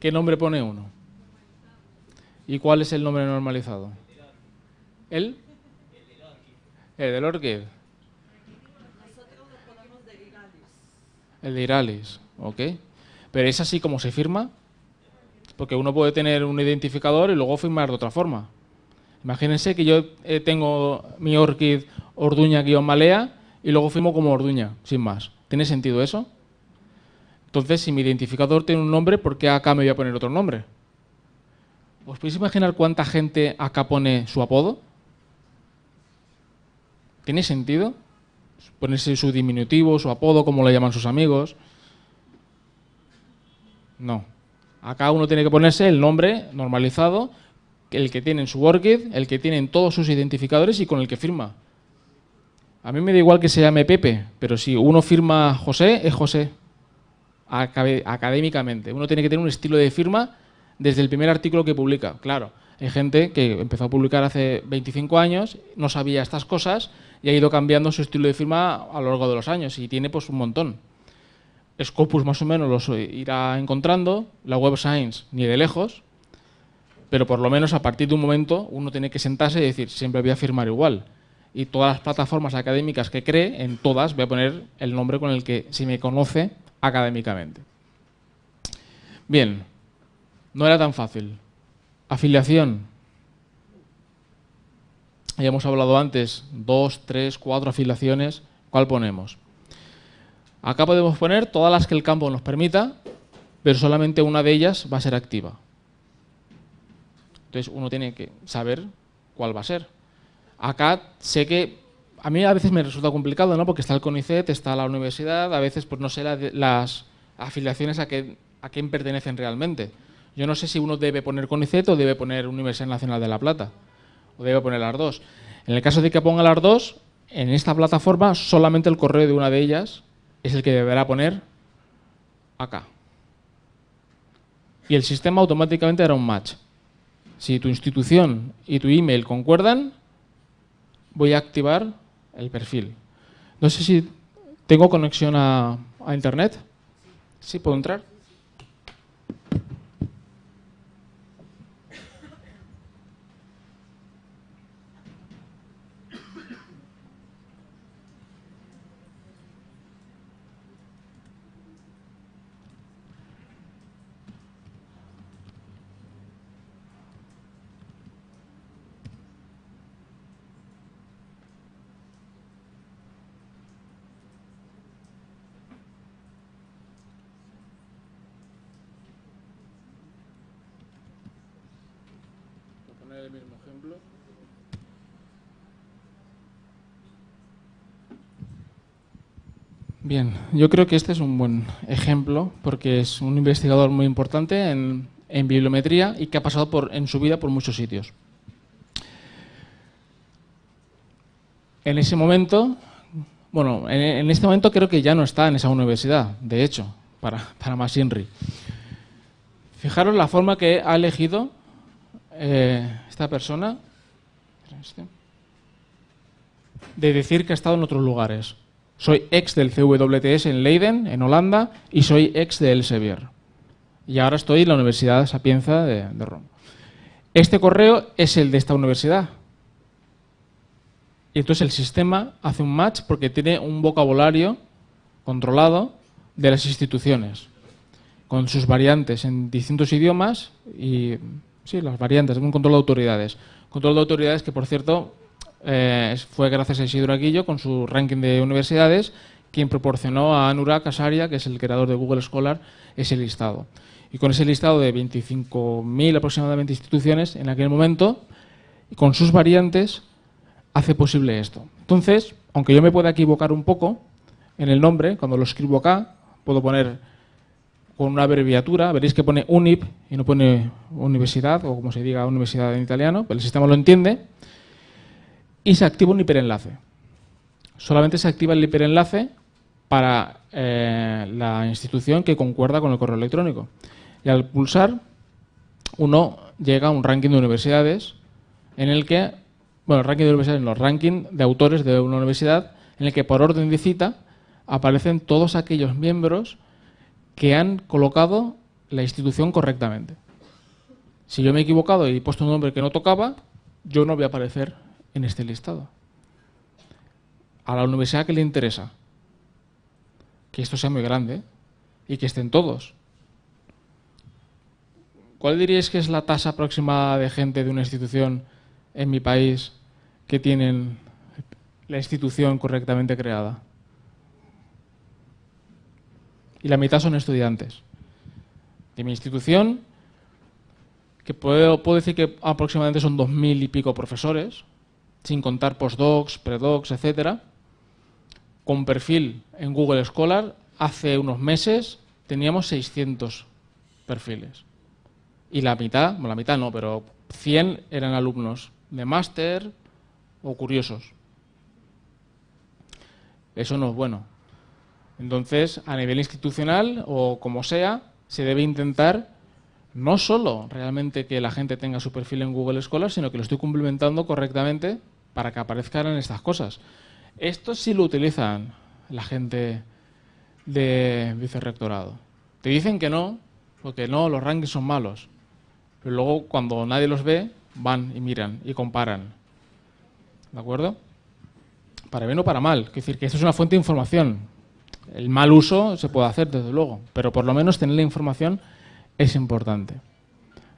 ¿Qué nombre pone uno? ¿Y cuál es el nombre normalizado? El El del Orchid. El Irales, ¿ok? Pero es así como se firma, porque uno puede tener un identificador y luego firmar de otra forma. Imagínense que yo eh, tengo mi Orquid Orduña-Malea y luego firmo como Orduña, sin más. ¿Tiene sentido eso? Entonces, si mi identificador tiene un nombre, ¿por qué acá me voy a poner otro nombre? ¿Os podéis imaginar cuánta gente acá pone su apodo? ¿Tiene sentido? ponerse su diminutivo, su apodo, como le llaman sus amigos. No. Acá uno tiene que ponerse el nombre normalizado, el que tiene en su ORCID, el que tiene todos sus identificadores y con el que firma. A mí me da igual que se llame Pepe, pero si uno firma José, es José. Académicamente. Uno tiene que tener un estilo de firma desde el primer artículo que publica. Claro, hay gente que empezó a publicar hace 25 años, no sabía estas cosas y ha ido cambiando su estilo de firma a lo largo de los años y tiene pues un montón. Scopus más o menos los irá encontrando, la Web Science ni de lejos, pero por lo menos a partir de un momento uno tiene que sentarse y decir, siempre voy a firmar igual. Y todas las plataformas académicas que cree, en todas voy a poner el nombre con el que se me conoce académicamente. Bien, no era tan fácil. Afiliación, hemos hablado antes, dos, tres, cuatro afiliaciones, ¿cuál ponemos? Acá podemos poner todas las que el campo nos permita, pero solamente una de ellas va a ser activa. Entonces uno tiene que saber cuál va a ser. Acá sé que a mí a veces me resulta complicado, ¿no? Porque está el CONICET, está la universidad, a veces pues no sé las afiliaciones a, que, a quién pertenecen realmente. Yo no sé si uno debe poner CONICET o debe poner Universidad Nacional de La Plata debe poner las dos. En el caso de que ponga las dos, en esta plataforma solamente el correo de una de ellas es el que deberá poner acá. Y el sistema automáticamente hará un match. Si tu institución y tu email concuerdan, voy a activar el perfil. No sé si tengo conexión a, a Internet. ¿Sí puedo entrar? Bien, yo creo que este es un buen ejemplo porque es un investigador muy importante en, bibliometría y que ha pasado por, en su vida por muchos sitios. En ese momento, bueno, en, este momento creo que ya no está en esa universidad, de hecho, para, para Masinri. Fijaros la forma que ha elegido eh, esta persona este, de decir que ha estado en otros lugares. Soy ex del CWTS en Leiden, en Holanda, y soy ex de Elsevier. Y ahora estoy en la Universidad Sapienza de, de Roma. Este correo es el de esta universidad. Y entonces el sistema hace un match porque tiene un vocabulario controlado de las instituciones, con sus variantes en distintos idiomas y, sí, las variantes, un control de autoridades. Control de autoridades que, por cierto, eh, fue gracias a Isidro Aguillo con su ranking de universidades, quien proporcionó a Anura Casaria que es el creador de Google Scholar, ese listado. Y con ese listado de 25.000 aproximadamente instituciones en aquel momento, y con sus variantes, hace posible esto. Entonces, aunque yo me pueda equivocar un poco en el nombre, cuando lo escribo acá, puedo poner con una abreviatura, veréis que pone UNIP y no pone universidad, o como se diga universidad en italiano, pero el sistema lo entiende, y se activa un hiperenlace. Solamente se activa el hiperenlace para eh, la institución que concuerda con el correo electrónico. Y al pulsar, uno llega a un ranking de universidades en el que, bueno, el ranking de universidades, los ranking de autores de una universidad, en el que por orden de cita aparecen todos aquellos miembros que han colocado la institución correctamente. Si yo me he equivocado y he puesto un nombre que no tocaba, yo no voy a aparecer en este listado. A la universidad que le interesa que esto sea muy grande ¿eh? y que estén todos. ¿Cuál diríais que es la tasa aproximada de gente de una institución en mi país que tienen la institución correctamente creada? Y la mitad son estudiantes. De mi institución, que puedo, puedo decir que aproximadamente son dos mil y pico profesores, sin contar postdocs, predocs, etcétera, con perfil en Google Scholar, hace unos meses teníamos 600 perfiles. Y la mitad, bueno, la mitad no, pero 100 eran alumnos de máster o curiosos. Eso no es bueno. Entonces, a nivel institucional o como sea, se debe intentar no solo realmente que la gente tenga su perfil en Google Scholar, sino que lo estoy cumplimentando correctamente para que aparezcan estas cosas. Esto sí lo utilizan la gente de vicerrectorado. Te dicen que no, porque no, los rankings son malos. Pero luego cuando nadie los ve, van y miran y comparan. ¿De acuerdo? Para bien o para mal. Es decir, que esto es una fuente de información. El mal uso se puede hacer, desde luego, pero por lo menos tener la información es importante.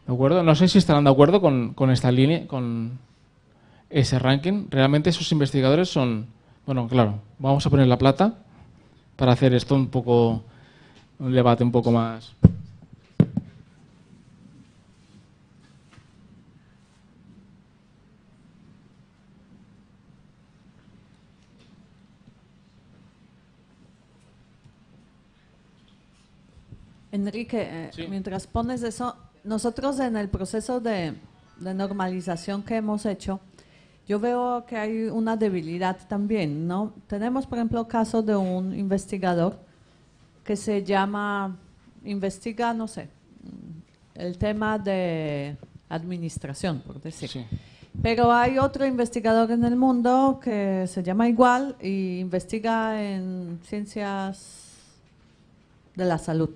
¿De acuerdo? No sé si estarán de acuerdo con, con esta línea, con ese ranking. Realmente esos investigadores son... Bueno, claro, vamos a poner la plata para hacer esto un poco... un debate un poco más... Enrique, eh, mientras pones eso, nosotros en el proceso de, normalización que hemos hecho, yo veo que hay una debilidad también, ¿no? Tenemos, por ejemplo, caso de un investigador que se llama, investiga, no sé, el tema de administración, por decir. Pero hay otro investigador en el mundo que se llama igual y investiga en ciencias de la salud.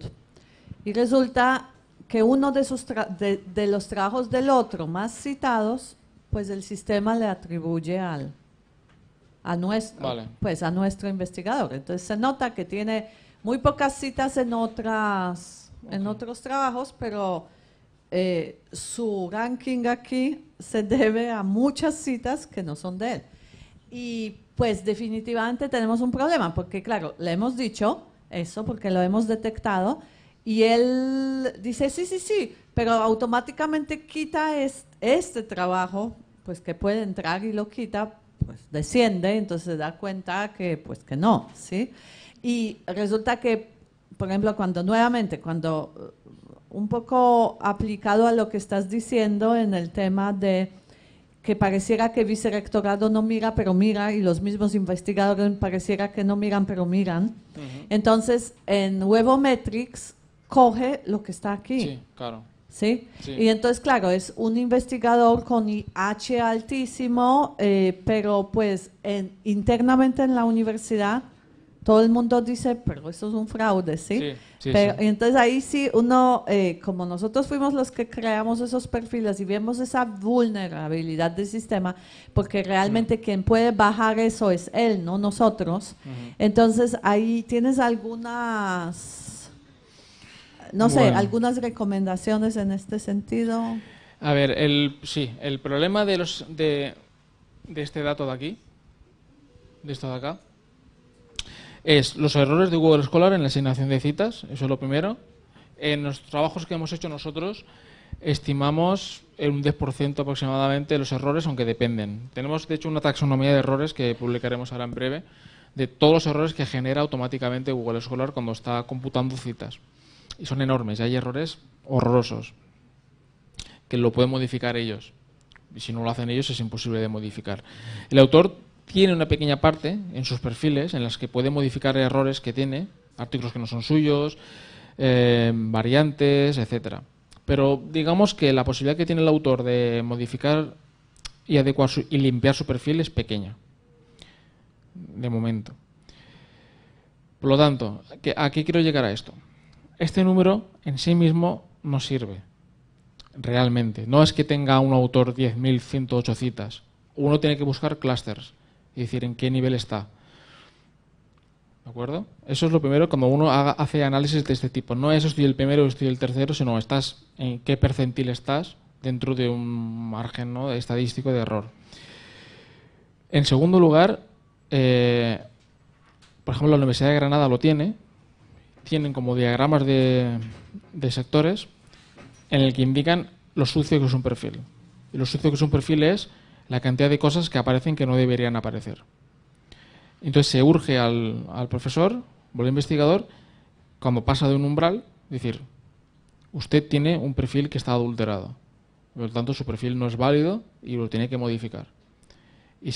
Y resulta que uno de, sus de, los trabajos del otro más citados, pues el sistema le atribuye al, a nuestro, pues a nuestro investigador. Entonces se nota que tiene muy pocas citas en otras, en otros trabajos, pero eh, su ranking aquí se debe a muchas citas que no son de él. Y pues definitivamente tenemos un problema, porque claro, le hemos dicho eso porque lo hemos detectado, y él dice, sí, sí, sí, pero automáticamente quita este trabajo, pues que puede entrar y lo quita, pues desciende, entonces se da cuenta que, pues que no, ¿sí? Y resulta que, por ejemplo, cuando nuevamente, cuando uh, un poco aplicado a lo que estás diciendo en el tema de que pareciera que vicerectorado no mira, pero mira, y los mismos investigadores pareciera que no miran, pero miran. Entonces, en Huevo Metrics coge lo que está aquí. Sí, claro. ¿Sí? Y entonces, claro, es un investigador con IH altísimo, eh, pero pues internamente en la universidad todo el mundo dice, pero eso es un fraude, ¿sí? pero, entonces ahí sí uno, eh, como nosotros fuimos los que creamos esos perfiles y vemos esa vulnerabilidad del sistema, porque realmente quien puede bajar eso es él, no nosotros. Entonces ahí tienes algunas no sé, algunas recomendaciones en este sentido. A ver, el, sí, el problema de, este dato de aquí, de esto de acá, es los errores de Google Scholar en la asignación de citas, eso es lo primero. En los trabajos que hemos hecho nosotros, estimamos en un 10% aproximadamente los errores, aunque dependen. Tenemos, de hecho, una taxonomía de errores que publicaremos ahora en breve, de todos los errores que genera automáticamente Google Scholar cuando está computando citas y son enormes, hay errores horrorosos que lo pueden modificar ellos. Y si no lo hacen ellos es imposible de modificar. El autor tiene una pequeña parte en sus perfiles en las que puede modificar errores que tiene, artículos que no son suyos, eh, variantes, etcétera. Pero digamos que la posibilidad que tiene el autor de modificar y adecuar y limpiar su perfil es pequeña, de momento. Por lo tanto, ¿a qué quiero llegar a esto? este número en sí mismo no sirve, realmente. No es que tenga un autor 10.108 citas. Uno tiene que buscar clusters y decir en qué nivel está. ¿De acuerdo? Eso es lo primero cuando uno hace análisis de este tipo. No es estoy el primero, estoy el tercero, sino estás en qué percentil estás dentro de un margen estadístico de error. En segundo lugar, eh, por ejemplo, la Universidad de Granada lo tiene, tienen como diagramas de, de sectores en el que indican lo sucio que es un perfil. Y lo sucio que es un perfil es la cantidad de cosas que aparecen que no deberían aparecer. Entonces se urge al, al profesor o al investigador, cuando pasa de un umbral, decir, usted tiene un perfil que está adulterado. Por lo tanto, su perfil no es válido y lo tiene que modificar. Y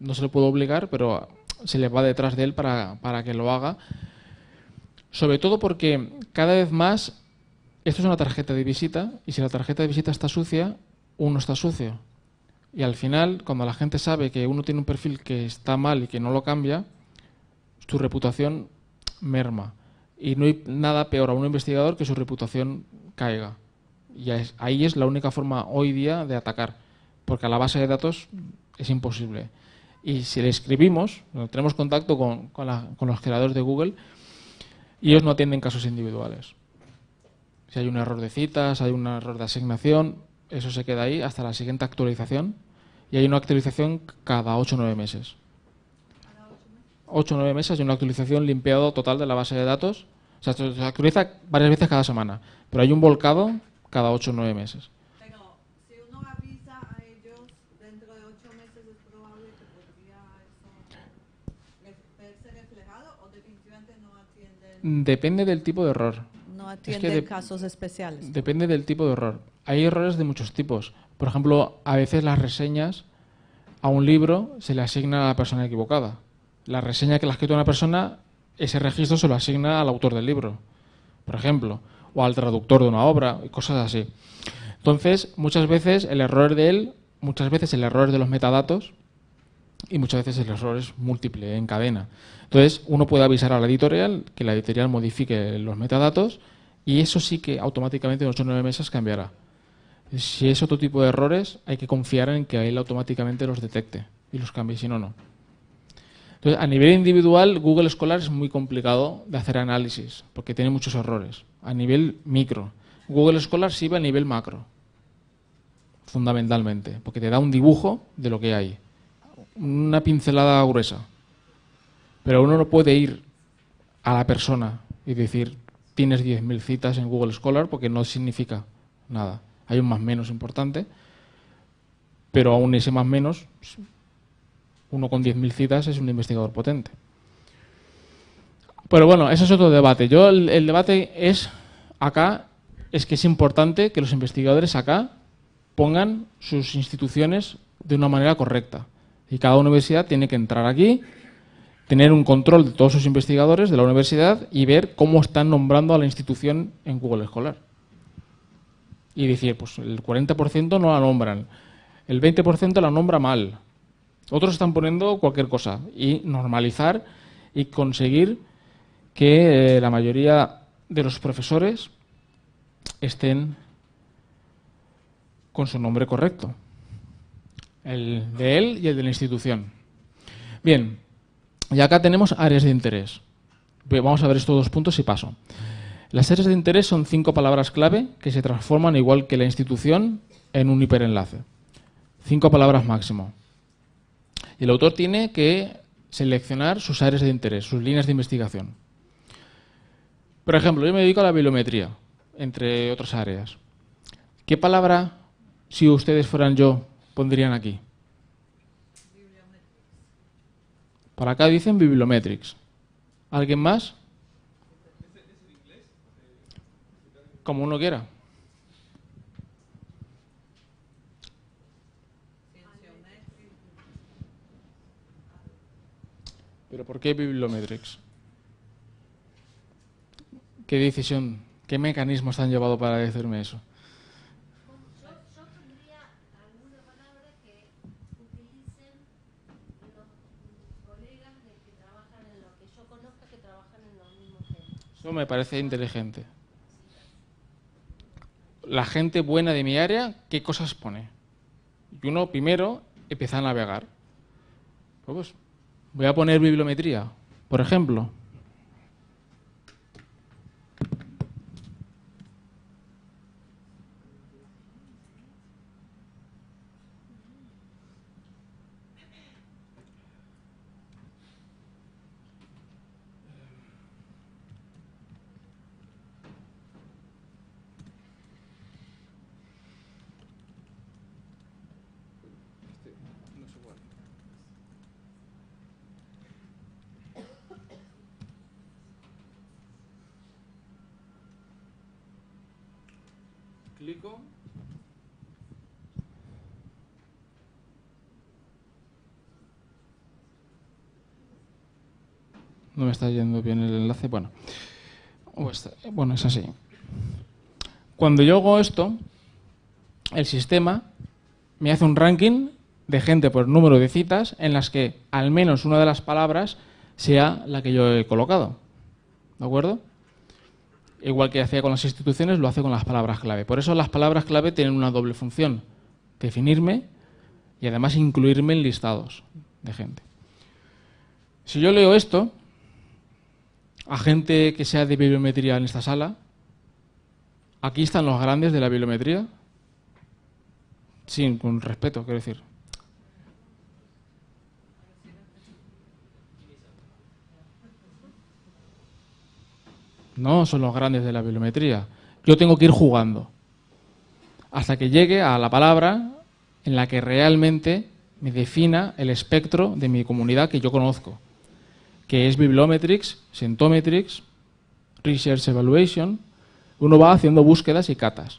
no se le puede obligar, pero se le va detrás de él para, para que lo haga sobre todo porque cada vez más esto es una tarjeta de visita y si la tarjeta de visita está sucia, uno está sucio. Y al final, cuando la gente sabe que uno tiene un perfil que está mal y que no lo cambia, su reputación merma. Y no hay nada peor a un investigador que su reputación caiga. Y ahí es la única forma hoy día de atacar, porque a la base de datos es imposible. Y si le escribimos, tenemos contacto con, con los creadores de Google, y ellos no atienden casos individuales. Si hay un error de citas, hay un error de asignación, eso se queda ahí hasta la siguiente actualización. Y hay una actualización cada 8 o 9 meses. 8 o 9 meses y una actualización limpiado total de la base de datos. O sea, se actualiza varias veces cada semana, pero hay un volcado cada 8 o 9 meses. Depende del tipo de error. No atiende casos especiales. Depende del tipo de error. Hay errores de muchos tipos. Por ejemplo, a veces las reseñas a un libro se le asigna a la persona equivocada. La reseña que la ha escrito una persona, ese registro se lo asigna al autor del libro, por ejemplo, o al traductor de una obra, y cosas así. Entonces, muchas veces el error de él, muchas veces el error de los metadatos, y muchas veces el error es múltiple, en cadena. Entonces, uno puede avisar a la editorial que la editorial modifique los metadatos y eso sí que automáticamente en 8 o 9 meses cambiará. Si es otro tipo de errores, hay que confiar en que él automáticamente los detecte y los cambie, si no, no. Entonces, a nivel individual, Google Scholar es muy complicado de hacer análisis porque tiene muchos errores. A nivel micro, Google Scholar sirve a nivel macro, fundamentalmente, porque te da un dibujo de lo que hay una pincelada gruesa. Pero uno no puede ir a la persona y decir, tienes 10.000 citas en Google Scholar porque no significa nada. Hay un más menos importante, pero aún ese más menos, uno con 10.000 citas es un investigador potente. Pero bueno, ese es otro debate. Yo el, el debate es acá es que es importante que los investigadores acá pongan sus instituciones de una manera correcta. Y cada universidad tiene que entrar aquí, tener un control de todos sus investigadores de la universidad y ver cómo están nombrando a la institución en Google Escolar. Y decir, pues el 40% no la nombran, el 20% la nombra mal, otros están poniendo cualquier cosa. Y normalizar y conseguir que eh, la mayoría de los profesores estén con su nombre correcto el de él y el de la institución. Bien, y acá tenemos áreas de interés. Vamos a ver estos dos puntos y paso. Las áreas de interés son cinco palabras clave que se transforman igual que la institución en un hiperenlace. Cinco palabras máximo. Y el autor tiene que seleccionar sus áreas de interés, sus líneas de investigación. Por ejemplo, yo me dedico a la bibliometría, entre otras áreas. ¿Qué palabra, si ustedes fueran yo, pondrían aquí? Para acá dicen bibliometrics. ¿Alguien más? Como uno quiera. ¿Pero por qué bibliometrics? ¿Qué decisión, qué mecanismos han llevado para decirme eso? Eso me parece inteligente. La gente buena de mi área, ¿qué cosas pone? Y uno primero empieza a navegar. Pues, pues voy a poner bibliometría, por ejemplo. así. Cuando yo hago esto, el sistema me hace un ranking de gente por número de citas en las que al menos una de las palabras sea la que yo he colocado. ¿De acuerdo? Igual que hacía con las instituciones, lo hace con las palabras clave. Por eso las palabras clave tienen una doble función. Definirme y además incluirme en listados de gente. Si yo leo esto, a gente que sea de bibliometría en esta sala. Aquí están los grandes de la bibliometría. sin, con respeto, quiero decir. No, son los grandes de la bibliometría. Yo tengo que ir jugando hasta que llegue a la palabra en la que realmente me defina el espectro de mi comunidad que yo conozco que es Bibliometrics, scientometrics, Research Evaluation, uno va haciendo búsquedas y catas.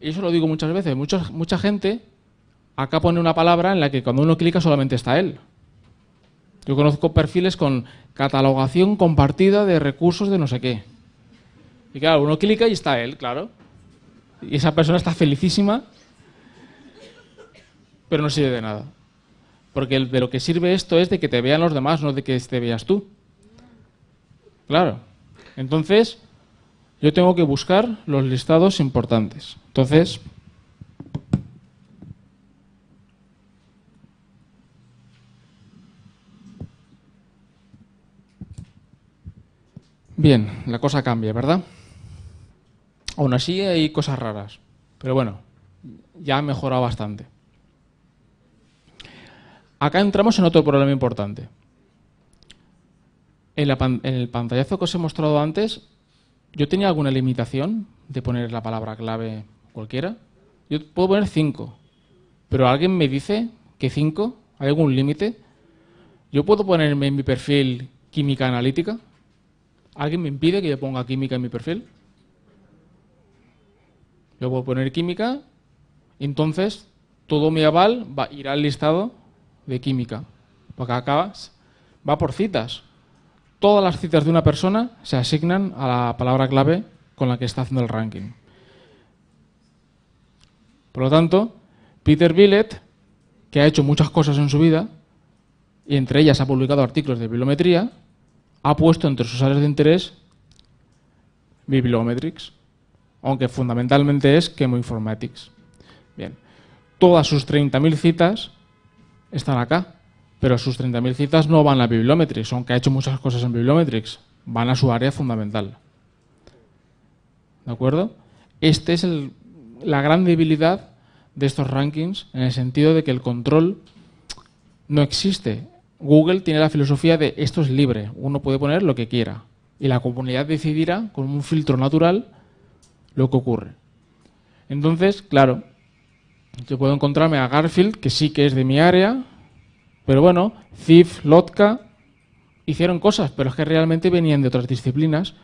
Y eso lo digo muchas veces, mucha, mucha gente acá pone una palabra en la que cuando uno clica solamente está él. Yo conozco perfiles con catalogación compartida de recursos de no sé qué. Y claro, uno clica y está él, claro. Y esa persona está felicísima, pero no sirve de nada. Porque de lo que sirve esto es de que te vean los demás, no de que te veas tú. Claro. Entonces, yo tengo que buscar los listados importantes. Entonces, Bien, la cosa cambia, ¿verdad? Aún así hay cosas raras, pero bueno, ya ha mejorado bastante. Acá entramos en otro problema importante. En, el pantallazo que os he mostrado antes, ¿yo tenía alguna limitación de poner la palabra clave cualquiera? Yo puedo poner 5, pero alguien me dice que 5, ¿hay algún límite? ¿Yo puedo ponerme en mi perfil química analítica? ¿Alguien me impide que yo ponga química en mi perfil? Yo puedo poner química, entonces todo mi aval va, irá al listado de química, porque acabas, va por citas. Todas las citas de una persona se asignan a la palabra clave con la que está haciendo el ranking. Por lo tanto, Peter Billet, que ha hecho muchas cosas en su vida, y entre ellas ha publicado artículos de bibliometría, ha puesto entre sus áreas de interés Bibliometrics, aunque fundamentalmente es Chemoinformatics. Bien, todas sus 30.000 citas están acá, pero sus 30.000 citas no van a Bibliometrics, aunque ha hecho muchas cosas en Bibliometrics, van a su área fundamental. ¿De acuerdo? Esta es la gran debilidad de estos rankings en el sentido de que el control no existe. Google tiene la filosofía de esto es libre, uno puede poner lo que quiera y la comunidad decidirá con un filtro natural lo que ocurre. Entonces, claro, yo puedo encontrarme a Garfield, que sí que es de mi área, pero bueno, Thief, Lotka, hicieron cosas, pero es que realmente venían de otras disciplinas.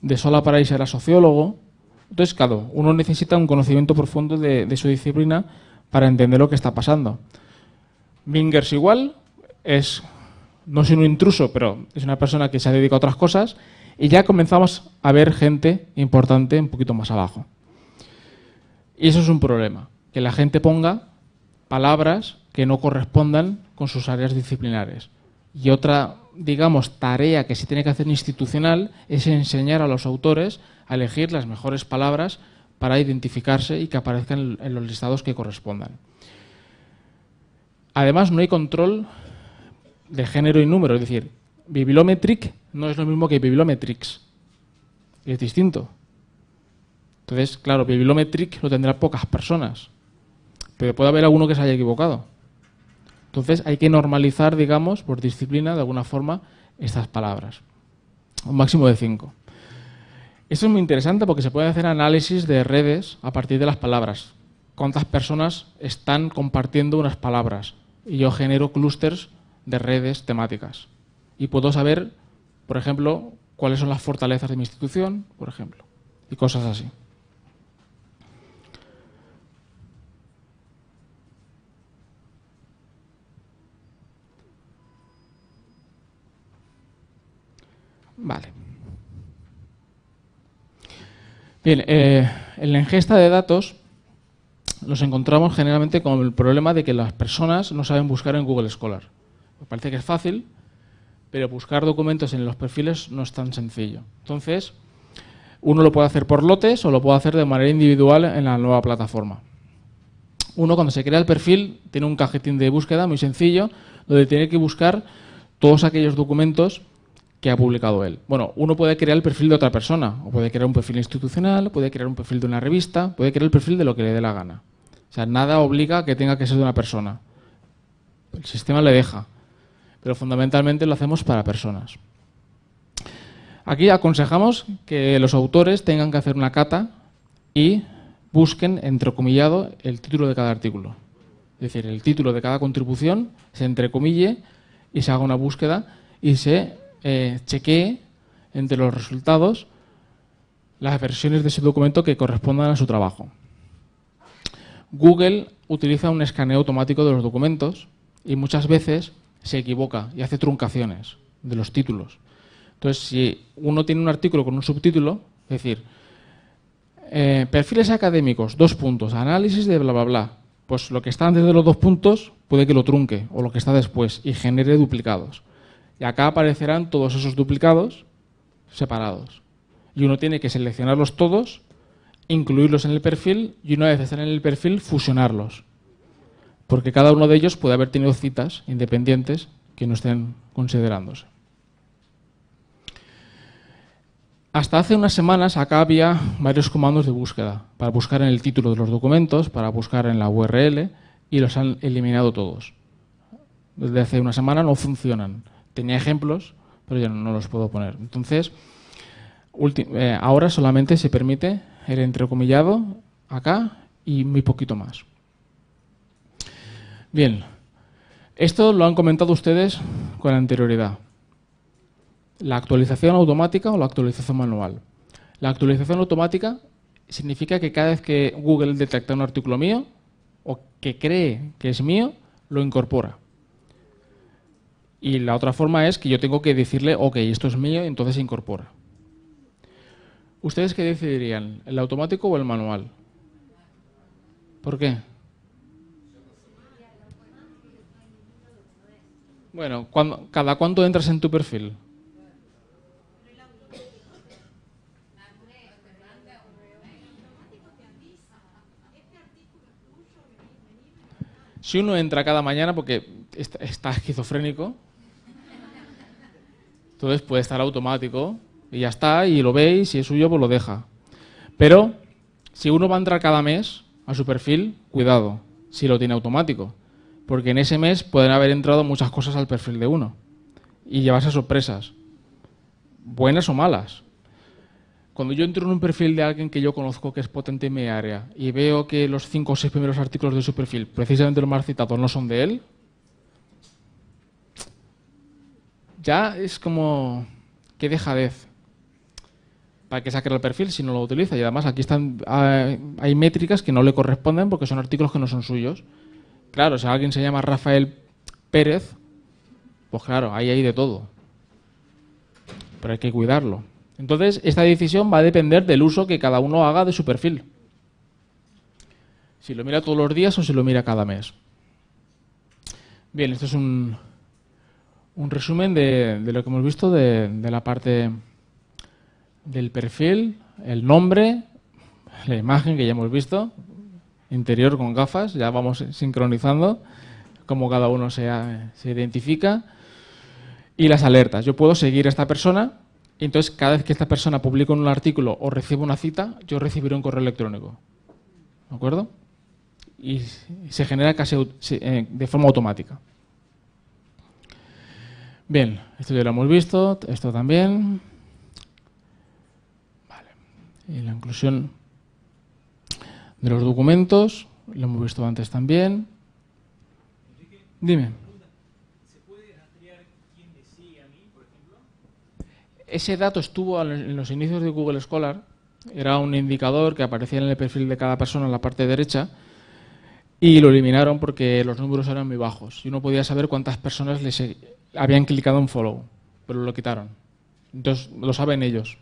De Sola París era sociólogo. Entonces, claro, uno necesita un conocimiento profundo de, su disciplina para entender lo que está pasando. Mingers igual, es, no es un intruso, pero es una persona que se dedica a otras cosas y ya comenzamos a ver gente importante un poquito más abajo. Y eso es un problema que la gente ponga palabras que no correspondan con sus áreas disciplinares. Y otra, digamos, tarea que se tiene que hacer institucional es enseñar a los autores a elegir las mejores palabras para identificarse y que aparezcan en los listados que correspondan. Además, no hay control de género y número, es decir, bibliometric no es lo mismo que bibliometrics, es distinto. Entonces, claro, bibliometric lo tendrán pocas personas, pero puede haber alguno que se haya equivocado. Entonces hay que normalizar, digamos, por disciplina, de alguna forma, estas palabras. Un máximo de cinco. Esto es muy interesante porque se puede hacer análisis de redes a partir de las palabras. Cuántas personas están compartiendo unas palabras. Y yo genero clústeres de redes temáticas. Y puedo saber, por ejemplo, cuáles son las fortalezas de mi institución, por ejemplo. Y cosas así. Vale. Bien, eh, en la ingesta de datos nos encontramos generalmente con el problema de que las personas no saben buscar en Google Scholar. Me parece que es fácil, pero buscar documentos en los perfiles no es tan sencillo. Entonces, uno lo puede hacer por lotes o lo puede hacer de manera individual en la nueva plataforma. Uno cuando se crea el perfil tiene un cajetín de búsqueda muy sencillo donde tiene que buscar todos aquellos documentos que ha publicado él. Bueno, uno puede crear el perfil de otra persona, o puede crear un perfil institucional, puede crear un perfil de una revista, puede crear el perfil de lo que le dé la gana. O sea, nada obliga a que tenga que ser de una persona. El sistema le deja, pero fundamentalmente lo hacemos para personas. Aquí aconsejamos que los autores tengan que hacer una cata y busquen, entrecomillado, el título de cada artículo. Es decir, el título de cada contribución se entrecomille y se haga una búsqueda y se eh, chequee entre los resultados las versiones de ese documento que correspondan a su trabajo. Google utiliza un escaneo automático de los documentos y muchas veces se equivoca y hace truncaciones de los títulos. Entonces, si uno tiene un artículo con un subtítulo, es decir, eh, perfiles académicos, dos puntos, análisis de bla, bla, bla, pues lo que está antes de los dos puntos puede que lo trunque o lo que está después y genere duplicados. Y acá aparecerán todos esos duplicados separados. Y uno tiene que seleccionarlos todos, incluirlos en el perfil y una vez estén en el perfil, fusionarlos. Porque cada uno de ellos puede haber tenido citas independientes que no estén considerándose. Hasta hace unas semanas acá había varios comandos de búsqueda para buscar en el título de los documentos, para buscar en la URL y los han eliminado todos. Desde hace una semana no funcionan tenía ejemplos, pero ya no los puedo poner. Entonces, eh, ahora solamente se permite el entrecomillado acá y muy poquito más. Bien, esto lo han comentado ustedes con anterioridad. La actualización automática o la actualización manual. La actualización automática significa que cada vez que Google detecta un artículo mío o que cree que es mío, lo incorpora. Y la otra forma es que yo tengo que decirle, ok, esto es mío, entonces se incorpora. ¿Ustedes qué decidirían? ¿El automático o el manual? ¿Por qué? Bueno, cuando, ¿cada cuánto entras en tu perfil? Si uno entra cada mañana porque está esquizofrénico, entonces puede estar automático y ya está, y lo veis, si es suyo, pues lo deja. Pero si uno va a entrar cada mes a su perfil, cuidado, si lo tiene automático, porque en ese mes pueden haber entrado muchas cosas al perfil de uno y llevarse sorpresas, buenas o malas. Cuando yo entro en un perfil de alguien que yo conozco que es potente en mi área y veo que los cinco o seis primeros artículos de su perfil, precisamente los más citados, no son de él, ya es como ¿Qué dejadez para que saque el perfil si no lo utiliza. Y además aquí están ah, hay métricas que no le corresponden porque son artículos que no son suyos. Claro, si alguien se llama Rafael Pérez, pues claro, ahí hay de todo. Pero hay que cuidarlo. Entonces, esta decisión va a depender del uso que cada uno haga de su perfil. Si lo mira todos los días o si lo mira cada mes. Bien, esto es un, un resumen de, lo que hemos visto de, la parte del perfil, el nombre, la imagen que ya hemos visto, interior con gafas, ya vamos sincronizando cómo cada uno se, identifica, y las alertas. Yo puedo seguir a esta persona y entonces cada vez que esta persona publica un artículo o recibe una cita, yo recibiré un correo electrónico. ¿De acuerdo? Y se genera casi eh, de forma automática. Bien, esto ya lo hemos visto, esto también. Vale. Y la inclusión de los documentos, lo hemos visto antes también. Dime. Ese dato estuvo en los inicios de Google Scholar, era un indicador que aparecía en el perfil de cada persona en la parte derecha y lo eliminaron porque los números eran muy bajos y uno podía saber cuántas personas le seguían habían clicado en follow, pero lo quitaron. Entonces, lo saben ellos.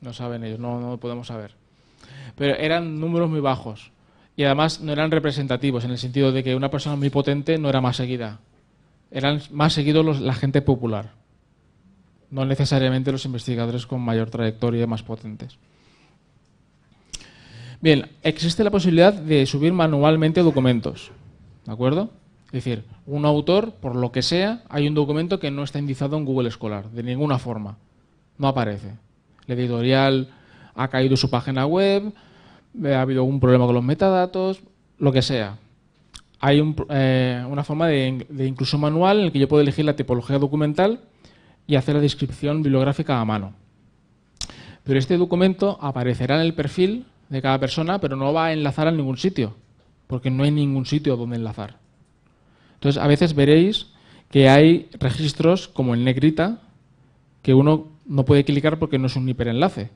No saben ellos, no, no lo podemos saber. Pero eran números muy bajos. Y además no eran representativos, en el sentido de que una persona muy potente no era más seguida. Eran más seguidos la gente popular. No necesariamente los investigadores con mayor trayectoria y más potentes. Bien, existe la posibilidad de subir manualmente documentos. ¿De acuerdo? Es decir, un autor, por lo que sea, hay un documento que no está indizado en Google Scholar, de ninguna forma. No aparece. La editorial ha caído su página web, eh, ha habido algún problema con los metadatos, lo que sea. Hay eh, una forma de, incluso manual en la que yo puedo elegir la tipología documental y hacer la descripción bibliográfica a mano. Pero este documento aparecerá en el perfil de cada persona, pero no va a enlazar a ningún sitio, porque no hay ningún sitio donde enlazar. Entonces, a veces veréis que hay registros como en negrita que uno no puede clicar porque no es un hiperenlace.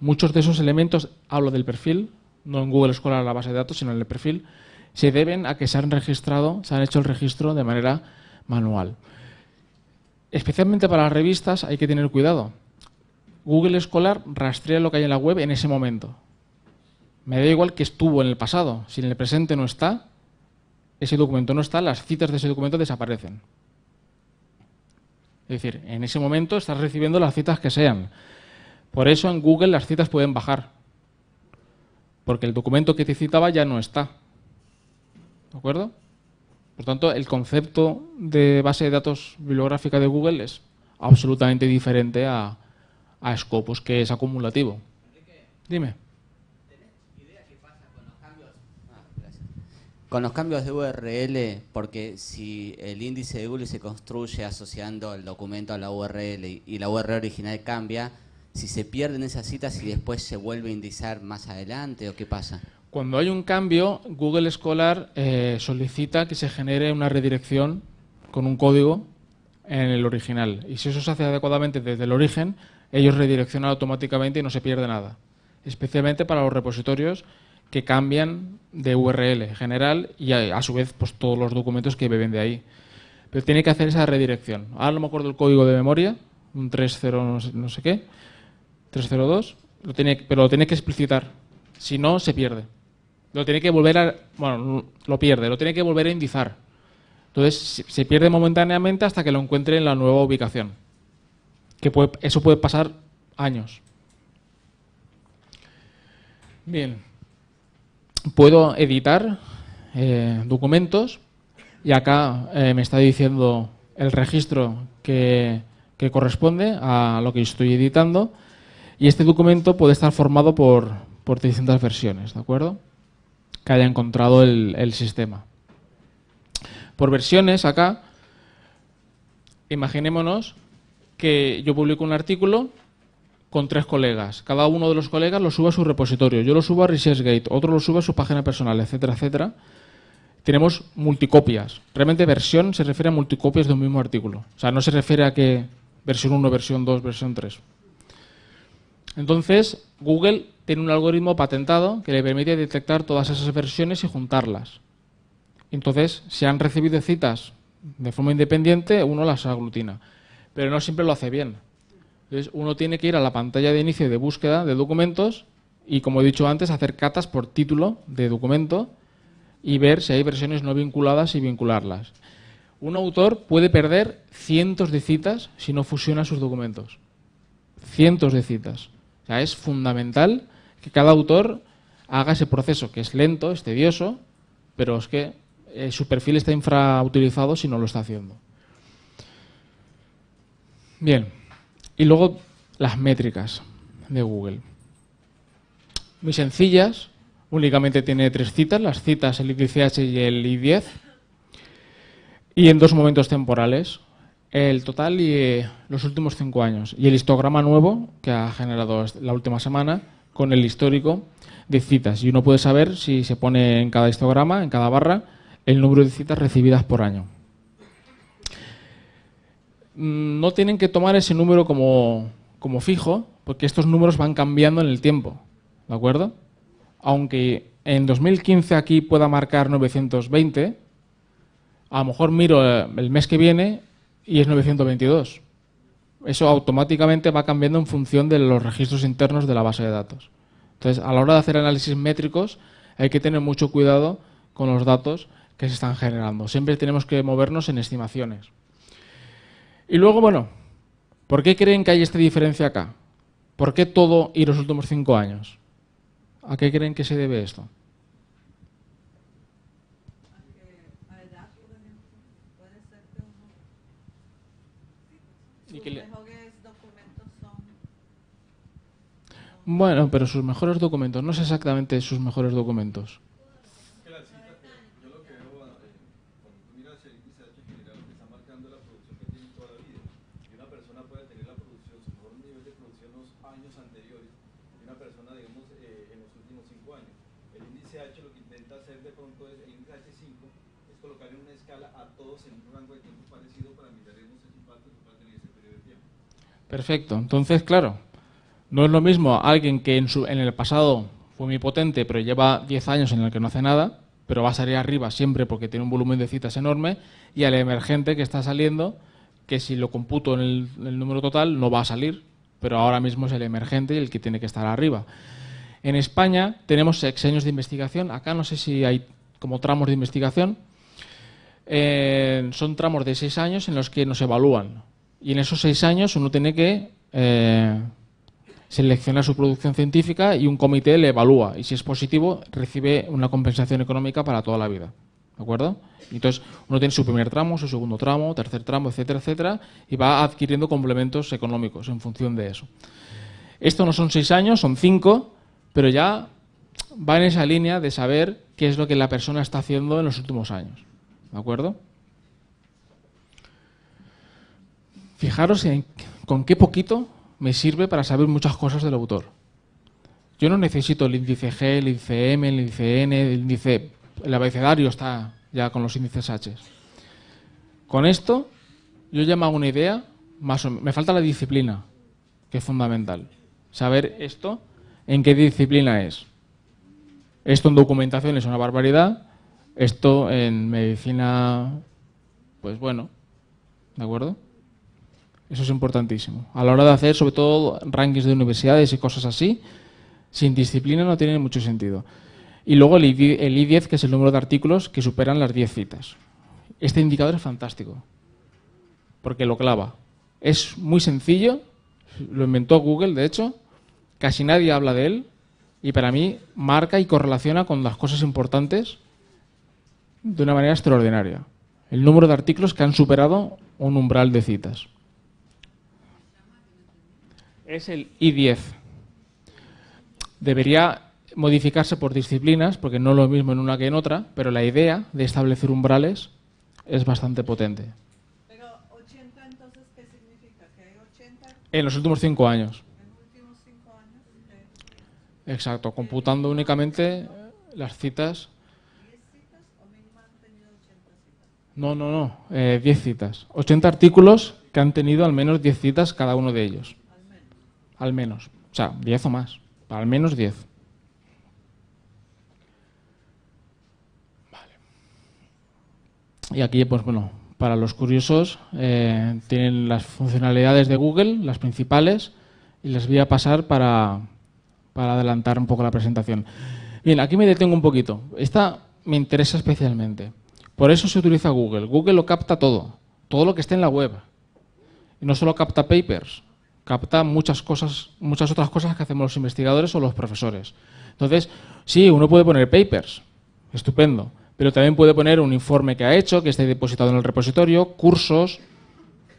Muchos de esos elementos, hablo del perfil, no en Google Scholar la base de datos, sino en el perfil, se deben a que se han registrado, se han hecho el registro de manera manual. Especialmente para las revistas hay que tener cuidado. Google Scholar rastrea lo que hay en la web en ese momento. Me da igual que estuvo en el pasado. Si en el presente no está, ese documento no está, las citas de ese documento desaparecen. Es decir, en ese momento estás recibiendo las citas que sean. Por eso en Google las citas pueden bajar, porque el documento que te citaba ya no está. ¿De acuerdo? Por tanto, el concepto de base de datos bibliográfica de Google es absolutamente diferente a, a Scopus, que es acumulativo. Dime. Con los cambios de URL, porque si el índice de Google se construye asociando el documento a la URL y la URL original cambia, si se pierden esas citas y después se vuelve a indizar más adelante o qué pasa? Cuando hay un cambio, Google Scholar eh, solicita que se genere una redirección con un código en el original. Y si eso se hace adecuadamente desde el origen, ellos redireccionan automáticamente y no se pierde nada. Especialmente para los repositorios que cambian de URL general y a, su vez pues, todos los documentos que beben de ahí. Pero tiene que hacer esa redirección. Ahora no me acuerdo el código de memoria, un 30 no sé, no qué, 302, lo tiene, pero lo tiene que explicitar. Si no, se pierde. Lo tiene que volver a... Bueno, lo pierde, lo tiene que volver a indizar. Entonces, se pierde momentáneamente hasta que lo encuentre en la nueva ubicación. Que eso puede pasar años. Bien puedo editar eh, documentos y acá eh, me está diciendo el registro que, corresponde a lo que estoy editando y este documento puede estar formado por, por distintas versiones, ¿de acuerdo? Que haya encontrado el, el sistema. Por versiones acá, imaginémonos que yo publico un artículo con tres colegas. Cada uno de los colegas lo sube a su repositorio. Yo lo subo a ResearchGate, otro lo sube a su página personal, etcétera, etcétera. Tenemos multicopias. Realmente versión se refiere a multicopias de un mismo artículo. O sea, no se refiere a que versión 1, versión 2, versión 3. Entonces, Google tiene un algoritmo patentado que le permite detectar todas esas versiones y juntarlas. Entonces, si han recibido citas de forma independiente, uno las aglutina. Pero no siempre lo hace bien. Entonces uno tiene que ir a la pantalla de inicio de búsqueda de documentos y, como he dicho antes, hacer catas por título de documento y ver si hay versiones no vinculadas y vincularlas. Un autor puede perder cientos de citas si no fusiona sus documentos. Cientos de citas. es fundamental que cada autor haga ese proceso, que es lento, es tedioso, pero es que eh, su perfil está infrautilizado si no lo está haciendo. Bien. Y luego las métricas de Google. Muy sencillas, únicamente tiene tres citas, las citas el ICH y el I10, y en dos momentos temporales, el total y eh, los últimos cinco años. Y el histograma nuevo que ha generado este, la última semana con el histórico de citas. Y uno puede saber si se pone en cada histograma, en cada barra, el número de citas recibidas por año. Mm, no tienen que tomar ese número como, fijo, porque estos números van cambiando en el tiempo, ¿de acuerdo? Aunque en 2015 aquí pueda marcar 920, a lo mejor miro eh, el mes que viene y es 922. Eso automáticamente va cambiando en función de los registros internos de la base de datos. Entonces, a la hora de hacer análisis métricos, hay que tener mucho cuidado con los datos que se están generando. Siempre tenemos que movernos en estimaciones. Y luego, bueno, ¿por qué creen que hay esta diferencia acá? ¿Por qué todo y los últimos cinco años? ¿A qué creen que se debe esto? Bueno, pero sus mejores documentos, no sé exactamente sus mejores documentos. Perfecto. Entonces, claro, no es lo mismo alguien que en, el pasado fue muy potente, pero lleva 10 años en el que no hace nada, pero va a salir arriba siempre porque tiene un volumen de citas enorme, y al emergente que está saliendo, que si lo computo en el, número total, no va a salir, pero ahora mismo es el emergente el que tiene que estar arriba. En España tenemos años de investigación, acá no sé si hay como tramos de investigación, eh, son tramos de seis años en los que nos evalúan. Y en esos seis años uno tiene que eh, seleccionar su producción científica y un comité le evalúa. Y si es positivo, recibe una compensación económica para toda la vida. ¿De acuerdo? Entonces, uno tiene su primer tramo, su segundo tramo, tercer tramo, etcétera, etcétera, y va adquiriendo complementos económicos en función de eso. Esto no son seis años, son cinco, pero ya va en esa línea de saber qué es lo que la persona está haciendo en los últimos años. ¿De acuerdo? Fijaros en con qué poquito me sirve para saber muchas cosas del autor. Yo no necesito el índice G, el índice M, el índice N, el índice... El abecedario está ya con los índices H. Con esto yo ya me hago una idea, más o menos. me falta la disciplina, que es fundamental. Saber esto, en qué disciplina es. Esto en documentación es una barbaridad, esto en medicina, pues bueno, ¿de acuerdo? Eso es importantísimo. A la hora de hacer, sobre todo, rankings de universidades y cosas así, sin disciplina no tiene mucho sentido. Y luego el I10, que es el número de artículos que superan las 10 citas. Este indicador es fantástico, porque lo clava. Es muy sencillo, lo inventó Google, de hecho, casi nadie habla de él, y para mí marca y correlaciona con las cosas importantes de una manera extraordinaria. El número de artículos que han superado un umbral de citas es el I10. Debería modificarse por disciplinas, porque no es lo mismo en una que en otra, pero la idea de establecer umbrales es bastante potente. ¿Pero 80 entonces qué significa? ¿Que hay 80? En los últimos cinco años. ¿En los últimos años? Exacto, computando únicamente las citas. No, no, no, 10 eh, citas. 80 artículos que han tenido al menos 10 citas cada uno de ellos al menos. O sea, 10 o más, al menos 10. Y aquí, pues bueno, para los curiosos, eh, tienen las funcionalidades de Google, las principales, y les voy a pasar para, para adelantar un poco la presentación. Bien, aquí me detengo un poquito. Esta me interesa especialmente. Por eso se utiliza Google. Google lo capta todo, todo lo que esté en la web. Y no solo capta papers, capta muchas cosas, muchas otras cosas que hacemos los investigadores o los profesores. Entonces, sí, uno puede poner papers, estupendo, pero también puede poner un informe que ha hecho, que esté depositado en el repositorio, cursos,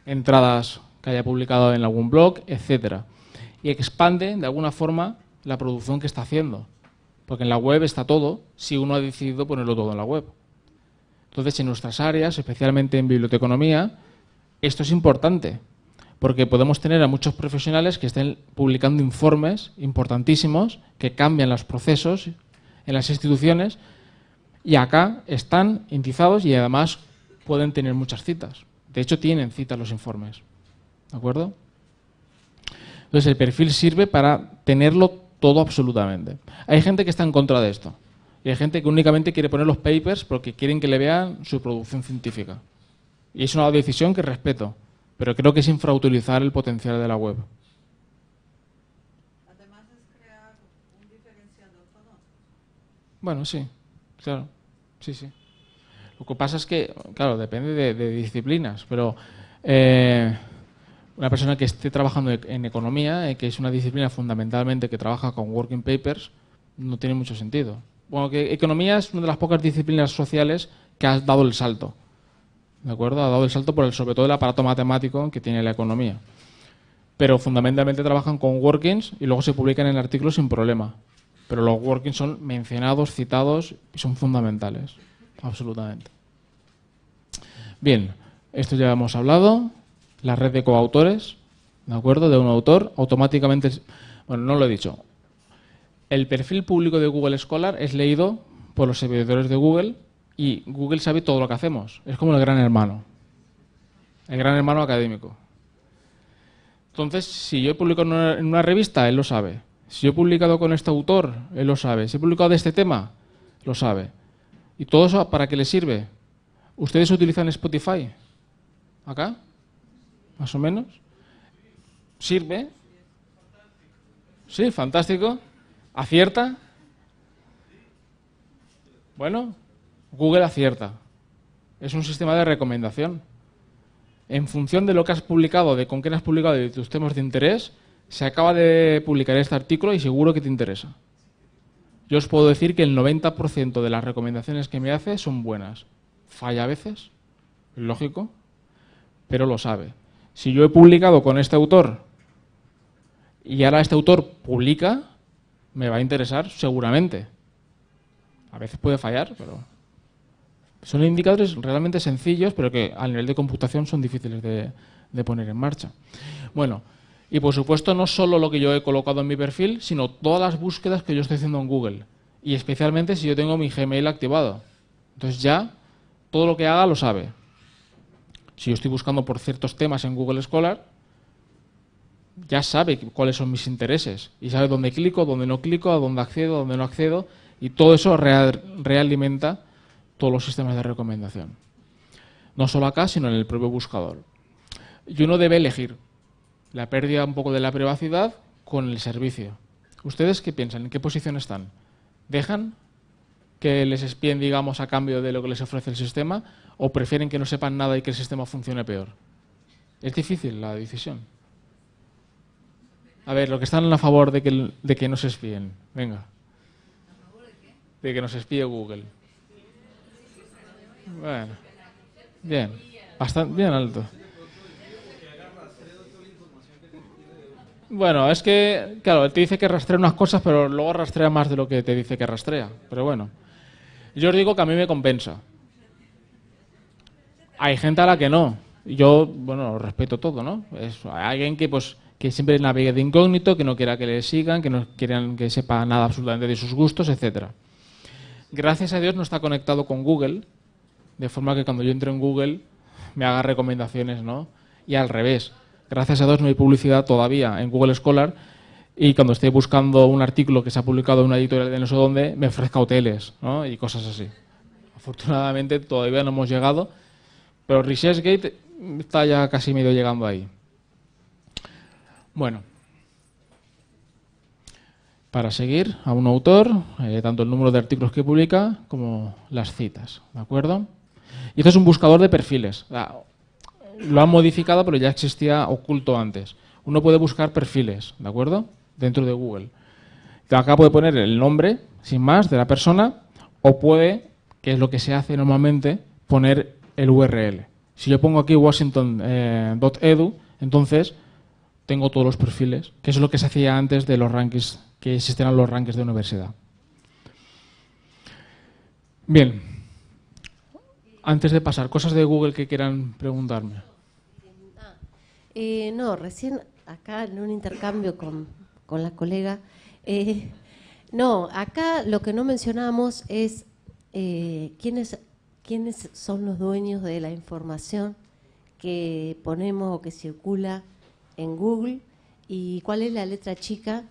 entradas que haya publicado en algún blog, etcétera. Y expande de alguna forma la producción que está haciendo. Porque en la web está todo, si uno ha decidido ponerlo todo en la web. Entonces, en nuestras áreas, especialmente en biblioteconomía, esto es importante, porque podemos tener a muchos profesionales que estén publicando informes importantísimos que cambian los procesos en las instituciones y acá están indizados y además pueden tener muchas citas. De hecho, tienen citas los informes. ¿De acuerdo? Entonces, el perfil sirve para tenerlo todo absolutamente. Hay gente que está en contra de esto. Y hay gente que únicamente quiere poner los papers porque quieren que le vean su producción científica. Y es una decisión que respeto. Pero creo que es infrautilizar el potencial de la web. Además es crear un diferenciador Bueno, sí, claro, sí, sí. Lo que pasa es que, claro, depende de, disciplinas, pero eh, una persona que esté trabajando en economía, eh, que es una disciplina fundamentalmente que trabaja con working papers, no tiene mucho sentido. Bueno, que economía es una de las pocas disciplinas sociales que ha dado el salto. ¿de acuerdo? Ha dado el salto por el, sobre todo el aparato matemático que tiene la economía. Pero fundamentalmente trabajan con workings y luego se publican en artículo sin problema. Pero los workings son mencionados, citados y son fundamentales, absolutamente. Bien, esto ya hemos hablado, la red de coautores, ¿de acuerdo? De un autor, automáticamente, bueno, no lo he dicho. El perfil público de Google Scholar es leído por los servidores de Google y Google sabe todo lo que hacemos. Es como el gran hermano. El gran hermano académico. Entonces, si yo he publicado en una, revista, él lo sabe. Si yo he publicado con este autor, él lo sabe. Si he publicado de este tema, lo sabe. ¿Y todo eso para qué le sirve? ¿Ustedes utilizan Spotify? ¿Acá? ¿Más o menos? ¿Sirve? Sí, fantástico. ¿Acierta? Bueno, Google acierta. Es un sistema de recomendación. En función de lo que has publicado, de con quién has publicado y de tus temas de interés, se acaba de publicar este artículo y seguro que te interesa. Yo os puedo decir que el 90% de las recomendaciones que me hace son buenas. Falla a veces, lógico, pero lo sabe. Si yo he publicado con este autor y ahora este autor publica, me va a interesar seguramente. A veces puede fallar, pero son indicadores realmente sencillos, pero que a nivel de computación son difíciles de, poner en marcha. Bueno, y por supuesto no solo lo que yo he colocado en mi perfil, sino todas las búsquedas que yo estoy haciendo en Google. Y especialmente si yo tengo mi Gmail activado. Entonces ya todo lo que haga lo sabe. Si yo estoy buscando por ciertos temas en Google Scholar, ya sabe cuáles son mis intereses y sabe dónde clico, dónde no clico, a dónde accedo, dónde no accedo y todo eso realimenta todos los sistemas de recomendación. No solo acá, sino en el propio buscador. Y uno debe elegir la pérdida un poco de la privacidad con el servicio. ¿Ustedes qué piensan? ¿En qué posición están? ¿Dejan que les espien, digamos, a cambio de lo que les ofrece el sistema o prefieren que no sepan nada y que el sistema funcione peor? Es difícil la decisión. A ver, lo que están a favor de que, de que no se espíen. Venga. de De que nos espíe Google. Bueno, bien, bastante bien alto. Bueno, es que, claro, él te dice que rastrea unas cosas, pero luego rastrea más de lo que te dice que rastrea. Pero bueno, yo os digo que a mí me compensa. Hay gente a la que no. Yo, bueno, respeto todo, ¿no? Es, hay alguien que, pues, que siempre navegue de incógnito, que no quiera que le sigan, que no quieran que sepa nada absolutamente de sus gustos, etc. Gracias a Dios no está conectado con Google, de forma que cuando yo entro en Google me haga recomendaciones, ¿no? Y al revés, gracias a dos no hay publicidad todavía en Google Scholar y cuando esté buscando un artículo que se ha publicado en una editorial de no sé dónde, me ofrezca hoteles ¿no? y cosas así. Afortunadamente todavía no hemos llegado, pero ResearchGate está ya casi medio llegando ahí. Bueno, para seguir a un autor, eh, tanto el número de artículos que publica como las citas, ¿de acuerdo? Y esto es un buscador de perfiles. Lo han modificado, pero ya existía oculto antes. Uno puede buscar perfiles, ¿de acuerdo? Dentro de Google. Acá puede poner el nombre, sin más, de la persona, o puede, que es lo que se hace normalmente, poner el URL. Si yo pongo aquí washington.edu, eh, entonces tengo todos los perfiles, que es lo que se hacía antes de los rankings, que existieran los rankings de universidad. Bien. Antes de pasar, cosas de Google que quieran preguntarme. Ah, eh, no, recién acá en un intercambio con, con la colega. Eh, no, acá lo que no mencionamos es eh, quiénes, quiénes son los dueños de la información que ponemos o que circula en Google y cuál es la letra chica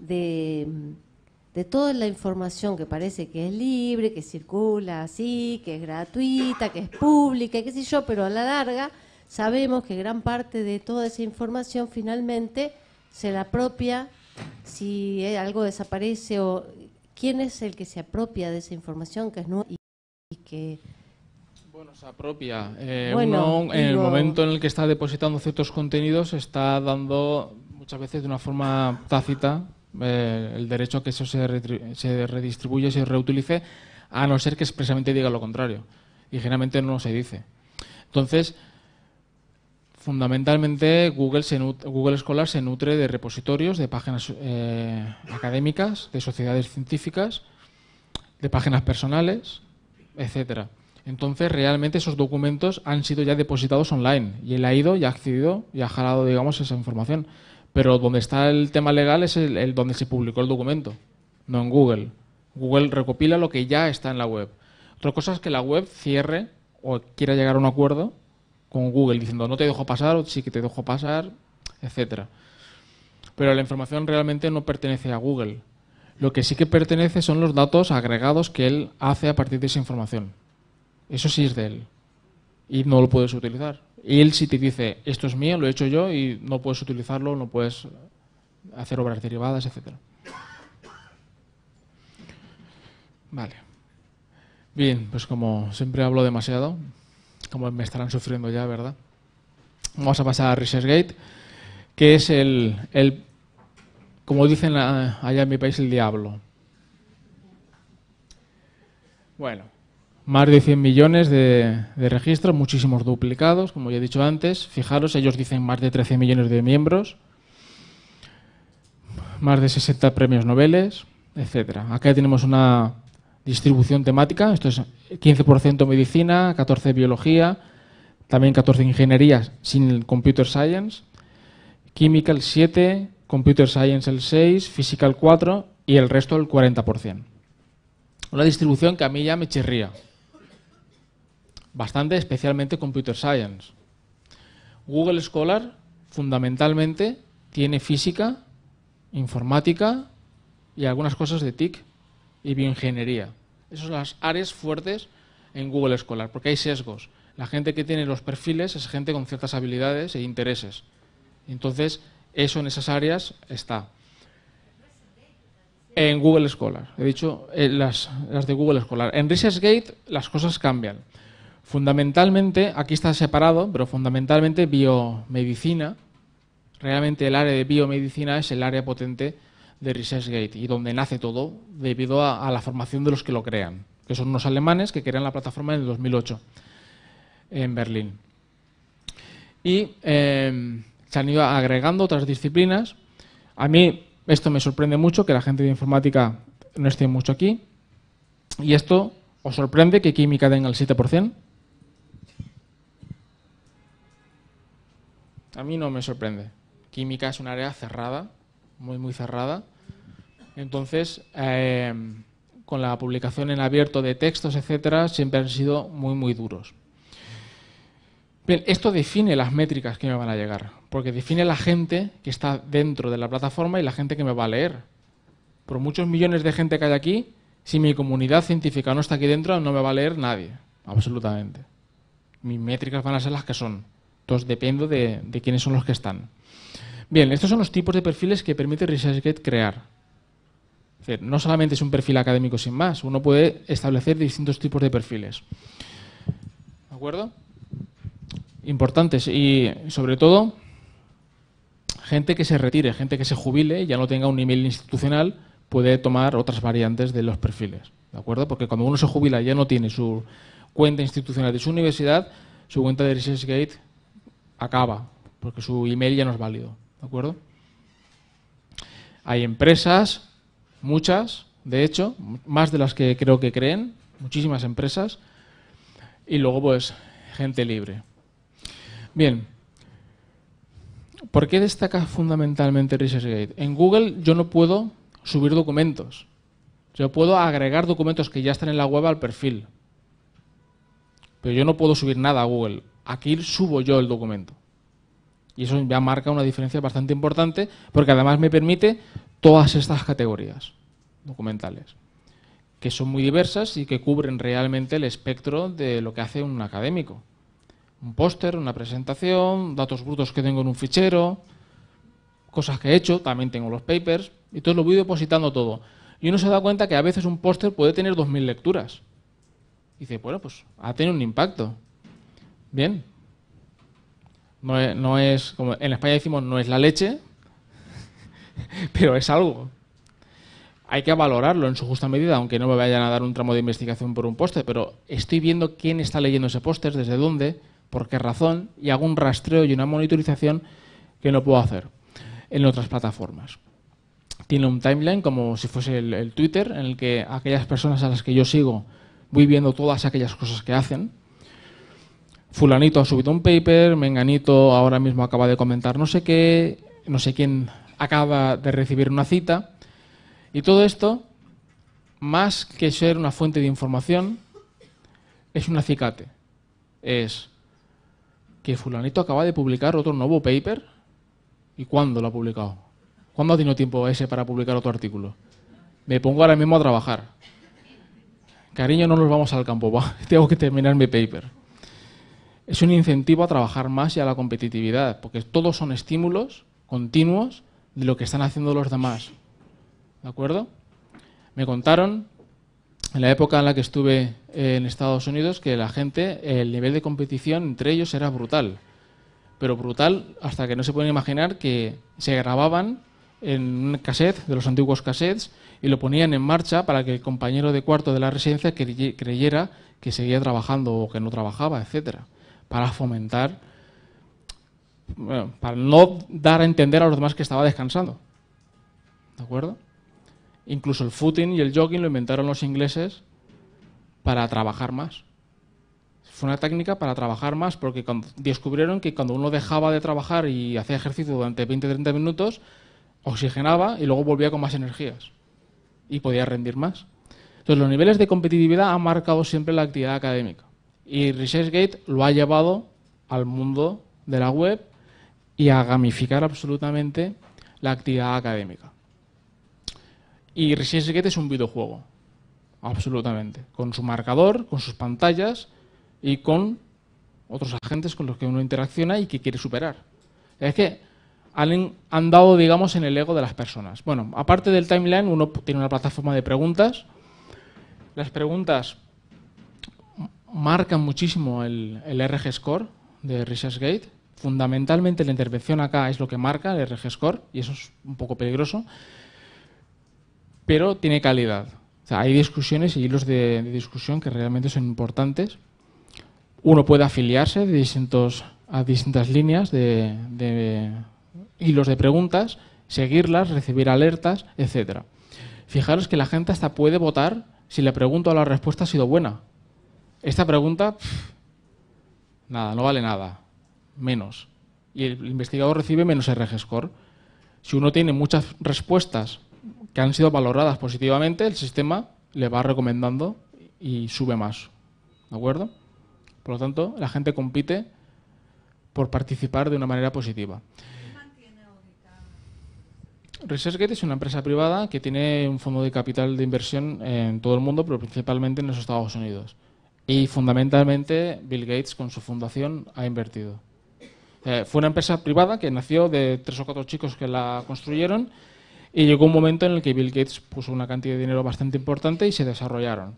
de de toda la información que parece que es libre, que circula así, que es gratuita, que es pública, qué sé yo, pero a la larga sabemos que gran parte de toda esa información finalmente se la apropia, si eh, algo desaparece o quién es el que se apropia de esa información que es nueva y que... Bueno, se apropia. Eh, uno, en el momento en el que está depositando ciertos contenidos, está dando muchas veces de una forma tácita eh, el derecho a que eso se, se redistribuya, se reutilice, a no ser que expresamente diga lo contrario. Y generalmente no se dice. Entonces, fundamentalmente Google, Google Scholar se nutre de repositorios, de páginas eh, académicas, de sociedades científicas, de páginas personales, etcétera. Entonces, realmente esos documentos han sido ya depositados online y él ha ido y ha accedido y ha jalado, digamos, esa información. Pero donde está el tema legal es el, donde se publicó el documento, no en Google. Google recopila lo que ya está en la web. Otra cosa es que la web cierre o quiera llegar a un acuerdo con Google diciendo no te dejo pasar o sí que te dejo pasar, etcétera. Pero la información realmente no pertenece a Google. Lo que sí que pertenece son los datos agregados que él hace a partir de esa información. Eso sí es de él. Y no lo puedes utilizar. Y él si te dice, esto es mío, lo he hecho yo y no puedes utilizarlo, no puedes hacer obras derivadas, etc. Vale. Bien, pues como siempre hablo demasiado, como me estarán sufriendo ya, ¿verdad? Vamos a pasar a ResearchGate, que es el, el como dicen eh, allá en mi país, el diablo. Bueno más de 100 millones de, registros, muchísimos duplicados, como ya he dicho antes. Fijaros, ellos dicen más de 13 millones de miembros, más de 60 premios noveles, etcétera. Acá tenemos una distribución temática, esto es 15% medicina, 14% biología, también 14 ingeniería sin el computer science, química el 7, computer science el 6, física el 4 y el resto el 40%. Una distribución que a mí ya me chirría bastante, especialmente Computer Science. Google Scholar fundamentalmente tiene física, informática y algunas cosas de TIC y bioingeniería. Esas son las áreas fuertes en Google Scholar, porque hay sesgos. La gente que tiene los perfiles es gente con ciertas habilidades e intereses. Entonces, eso en esas áreas está. En Google Scholar, he dicho, eh, las, las de Google Scholar. En ResearchGate las cosas cambian. Fundamentalmente, aquí está separado, pero fundamentalmente biomedicina, realmente el área de biomedicina es el área potente de ResearchGate y donde nace todo debido a, la formación de los que lo crean, que son unos alemanes que crean la plataforma en el 2008 en Berlín. Y eh, se han ido agregando otras disciplinas. A mí esto me sorprende mucho, que la gente de informática no esté mucho aquí. Y esto os sorprende que química tenga el 7%. A mí no me sorprende. Química es un área cerrada, muy, muy cerrada. Entonces, em, con la publicación en abierto de textos, etcétera, siempre han sido muy, muy duros. Bien, esto define las métricas que me van a llegar, porque define la gente que está dentro de la plataforma y la gente que me va a leer. Por muchos millones de gente que hay aquí, si mi comunidad científica no está aquí dentro, no me va a leer nadie, absolutamente. Mis métricas van a ser las que son. Entonces, dependo de, quiénes son los que están. Bien, estos son los tipos de perfiles que permite ResearchGate crear. no solamente es un perfil académico sin más, uno puede establecer distintos tipos de perfiles. ¿De acuerdo? Importantes y, sobre todo, gente que se retire, gente que se jubile, ya no tenga un email institucional, puede tomar otras variantes de los perfiles. ¿De acuerdo? Porque cuando uno se jubila ya no tiene su cuenta institucional de su universidad, su cuenta de ResearchGate acaba, porque su email ya no es válido. ¿De acuerdo? Hay empresas, muchas, de hecho, más de las que creo que creen, muchísimas empresas, y luego pues gente libre. Bien, ¿por qué destaca fundamentalmente ResearchGate? En Google yo no puedo subir documentos, yo puedo agregar documentos que ya están en la web al perfil, pero yo no puedo subir nada a Google. Aquí subo yo el documento. Y eso ya marca una diferencia bastante importante porque además me permite todas estas categorías documentales, que son muy diversas y que cubren realmente el espectro de lo que hace un académico. Un póster, una presentación, datos brutos que tengo en un fichero, cosas que he hecho, también tengo los papers, y todo lo voy depositando todo. Y uno se da cuenta que a veces un póster puede tener 2.000 lecturas. Y dice, bueno, pues ha tenido un impacto. Bien. No es, como en España decimos, no es la leche, pero es algo. Hay que valorarlo en su justa medida, aunque no me vayan a dar un tramo de investigación por un póster, pero estoy viendo quién está leyendo ese póster, desde dónde, por qué razón, y hago un rastreo y una monitorización que no puedo hacer en otras plataformas. Tiene un timeline como si fuese el Twitter, en el que aquellas personas a las que yo sigo voy viendo todas aquellas cosas que hacen, fulanito ha subido un paper, menganito ahora mismo acaba de comentar no sé qué, no sé quién acaba de recibir una cita. Y todo esto, más que ser una fuente de información, es un acicate. Es que fulanito acaba de publicar otro nuevo paper. ¿Y cuándo lo ha publicado? ¿Cuándo ha tenido tiempo ese para publicar otro artículo? Me pongo ahora mismo a trabajar. Cariño, no nos vamos al campo, Tengo que terminar mi paper es un incentivo a trabajar más y a la competitividad, porque todos son estímulos continuos de lo que están haciendo los demás. ¿De acuerdo? Me contaron en la época en la que estuve eh, en Estados Unidos que la gente, el nivel de competición entre ellos era brutal. Pero brutal hasta que no se pueden imaginar que se grababan en un cassette, de los antiguos cassettes, y lo ponían en marcha para que el compañero de cuarto de la residencia creyera que seguía trabajando o que no trabajaba, etcétera para fomentar, para no dar a entender a los demás que estaba descansando. ¿De acuerdo? Incluso el footing y el jogging lo inventaron los ingleses para trabajar más. Fue una técnica para trabajar más porque descubrieron que cuando uno dejaba de trabajar y hacía ejercicio durante 20-30 minutos, oxigenaba y luego volvía con más energías y podía rendir más. Entonces los niveles de competitividad han marcado siempre la actividad académica. Y ResearchGate lo ha llevado al mundo de la web y a gamificar absolutamente la actividad académica. Y ResearchGate es un videojuego, absolutamente, con su marcador, con sus pantallas y con otros agentes con los que uno interacciona y que quiere superar. Es que han andado, digamos, en el ego de las personas. Bueno, aparte del timeline, uno tiene una plataforma de preguntas. Las preguntas marcan muchísimo el, RG-Score de ResearchGate. Fundamentalmente la intervención acá es lo que marca el RG-Score y eso es un poco peligroso, pero tiene calidad. hay discusiones y hilos de, discusión que realmente son importantes. Uno puede afiliarse a distintas líneas de, de hilos de preguntas, seguirlas, recibir alertas, etcétera. Fijaros que la gente hasta puede votar si la pregunta o la respuesta ha sido buena. Esta pregunta, nada, no vale nada, menos. Y el investigador recibe menos RG-score. Si uno tiene muchas respuestas que han sido valoradas positivamente, el sistema le va recomendando y sube más. ¿De acuerdo? Por lo tanto, la gente compite por participar de una manera positiva. ResearchGate es una empresa privada que tiene un fondo de capital de inversión en todo el mundo, pero principalmente en los Estados Unidos. Y fundamentalmente Bill Gates con su fundación ha invertido. Eh, fue una empresa privada que nació de tres o cuatro chicos que la construyeron y llegó un momento en el que Bill Gates puso una cantidad de dinero bastante importante y se desarrollaron.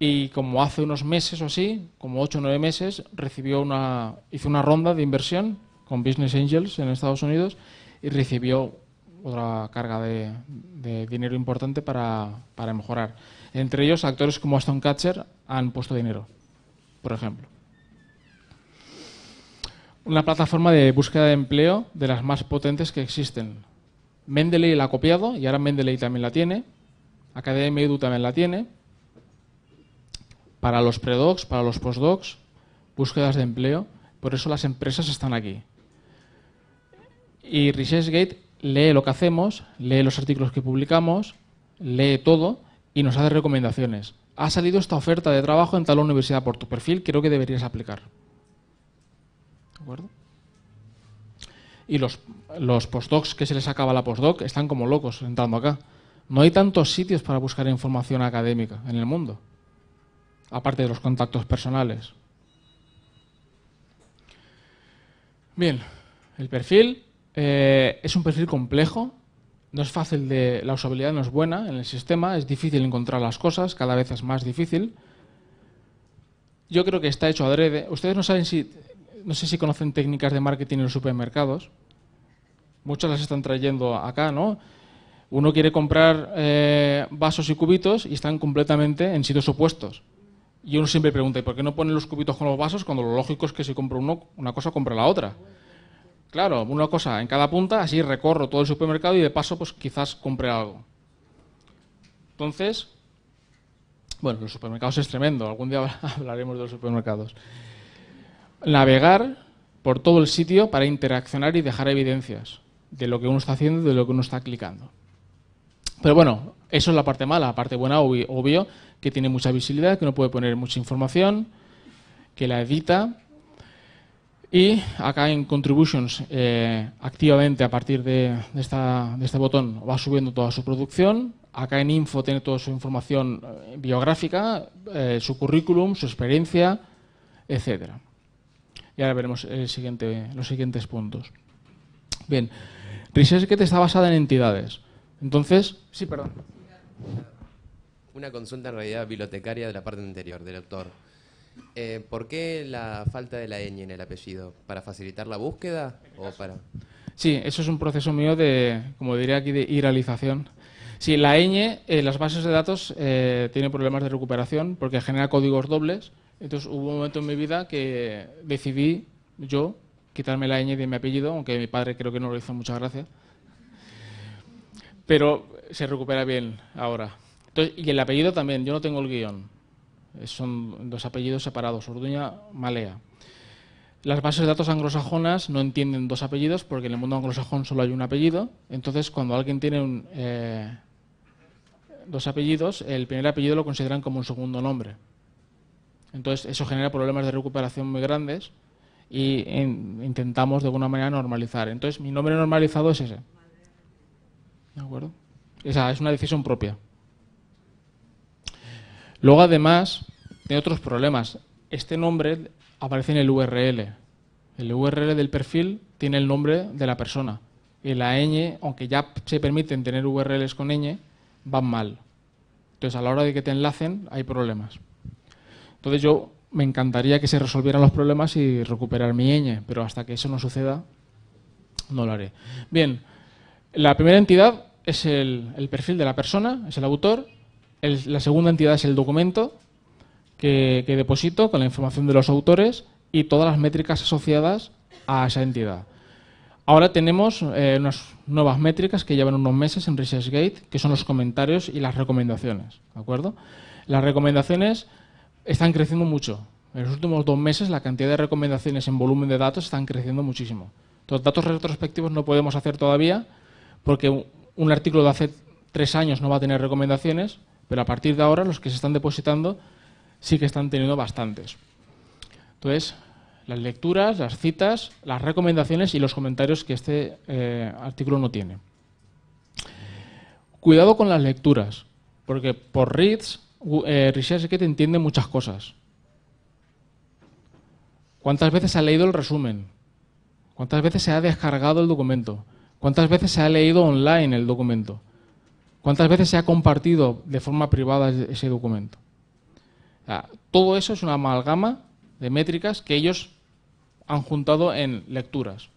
Y como hace unos meses o así, como ocho o nueve meses, recibió una, hizo una ronda de inversión con Business Angels en Estados Unidos y recibió otra carga de, dinero importante para, para mejorar. Entre ellos, actores como Aston Catcher han puesto dinero, por ejemplo. Una plataforma de búsqueda de empleo de las más potentes que existen. Mendeley la ha copiado y ahora Mendeley también la tiene. Academia Edu también la tiene. Para los predocs, para los postdocs, búsquedas de empleo. Por eso las empresas están aquí. Y ResearchGate lee lo que hacemos, lee los artículos que publicamos, lee todo y nos hace recomendaciones. Ha salido esta oferta de trabajo en tal universidad por tu perfil, creo que deberías aplicar. ¿De acuerdo? Y los, postdocs que se les acaba la postdoc están como locos entrando acá. No hay tantos sitios para buscar información académica en el mundo, aparte de los contactos personales. Bien, el perfil eh, es un perfil complejo no es fácil de... La usabilidad no es buena en el sistema, es difícil encontrar las cosas, cada vez es más difícil. Yo creo que está hecho adrede. Ustedes no saben si... No sé si conocen técnicas de marketing en los supermercados. Muchas las están trayendo acá, ¿no? Uno quiere comprar eh, vasos y cubitos y están completamente en sitios opuestos. Y uno siempre pregunta, ¿y por qué no ponen los cubitos con los vasos cuando lo lógico es que si compra uno una cosa, compra la otra? Claro, una cosa en cada punta, así recorro todo el supermercado y de paso pues quizás compre algo. Entonces, bueno, los supermercados es tremendo, algún día hablaremos de los supermercados. Navegar por todo el sitio para interaccionar y dejar evidencias de lo que uno está haciendo y de lo que uno está clicando. Pero bueno, eso es la parte mala, la parte buena, obvio, que tiene mucha visibilidad, que uno puede poner mucha información, que la edita y acá en Contributions, eh, activamente a partir de, este botón va subiendo toda su producción. Acá en Info tiene toda su información eh, biográfica, eh, su currículum, su experiencia, etc. Y ahora veremos el siguiente, los siguientes puntos. Bien, ResearchGate está basada en entidades. Entonces, sí, perdón. Una consulta en realidad bibliotecaria de la parte anterior, del autor. Eh, ¿Por qué la falta de la ñ en el apellido? ¿Para facilitar la búsqueda o para...? Sí, eso es un proceso mío de, como diría aquí, de iralización. Sí, la ñ, en las bases de datos eh, tiene problemas de recuperación porque genera códigos dobles. Entonces hubo un momento en mi vida que decidí yo quitarme la ñ de mi apellido, aunque mi padre creo que no lo hizo muchas gracias. Pero se recupera bien ahora. y el apellido también, yo no tengo el guión son dos apellidos separados, Orduña, Malea. Las bases de datos anglosajonas no entienden dos apellidos porque en el mundo anglosajón solo hay un apellido, entonces cuando alguien tiene un, eh, dos apellidos, el primer apellido lo consideran como un segundo nombre. Entonces eso genera problemas de recuperación muy grandes y intentamos de alguna manera normalizar. Entonces mi nombre normalizado es ese. ¿De acuerdo? Esa es una decisión propia. Luego, además, tiene otros problemas. Este nombre aparece en el URL. El URL del perfil tiene el nombre de la persona. Y la ñ, aunque ya se permiten tener URLs con ñ, van mal. Entonces, a la hora de que te enlacen, hay problemas. Entonces, yo me encantaría que se resolvieran los problemas y recuperar mi ñ, pero hasta que eso no suceda, no lo haré. Bien, la primera entidad es el, el perfil de la persona, es el autor, la segunda entidad es el documento que, deposito con la información de los autores y todas las métricas asociadas a esa entidad. Ahora tenemos eh, unas nuevas métricas que llevan unos meses en ResearchGate, que son los comentarios y las recomendaciones. ¿de acuerdo? Las recomendaciones están creciendo mucho. En los últimos dos meses la cantidad de recomendaciones en volumen de datos están creciendo muchísimo. Los datos retrospectivos no podemos hacer todavía porque un artículo de hace tres años no va a tener recomendaciones, pero a partir de ahora los que se están depositando sí que están teniendo bastantes. Entonces, las lecturas, las citas, las recomendaciones y los comentarios que este eh, artículo no tiene. Cuidado con las lecturas, porque por reads, eh, Richard te entiende muchas cosas. ¿Cuántas veces ha leído el resumen? ¿Cuántas veces se ha descargado el documento? ¿Cuántas veces se ha leído online el documento? ¿Cuántas veces se ha compartido de forma privada ese documento? todo eso es una amalgama de métricas que ellos han juntado en lecturas.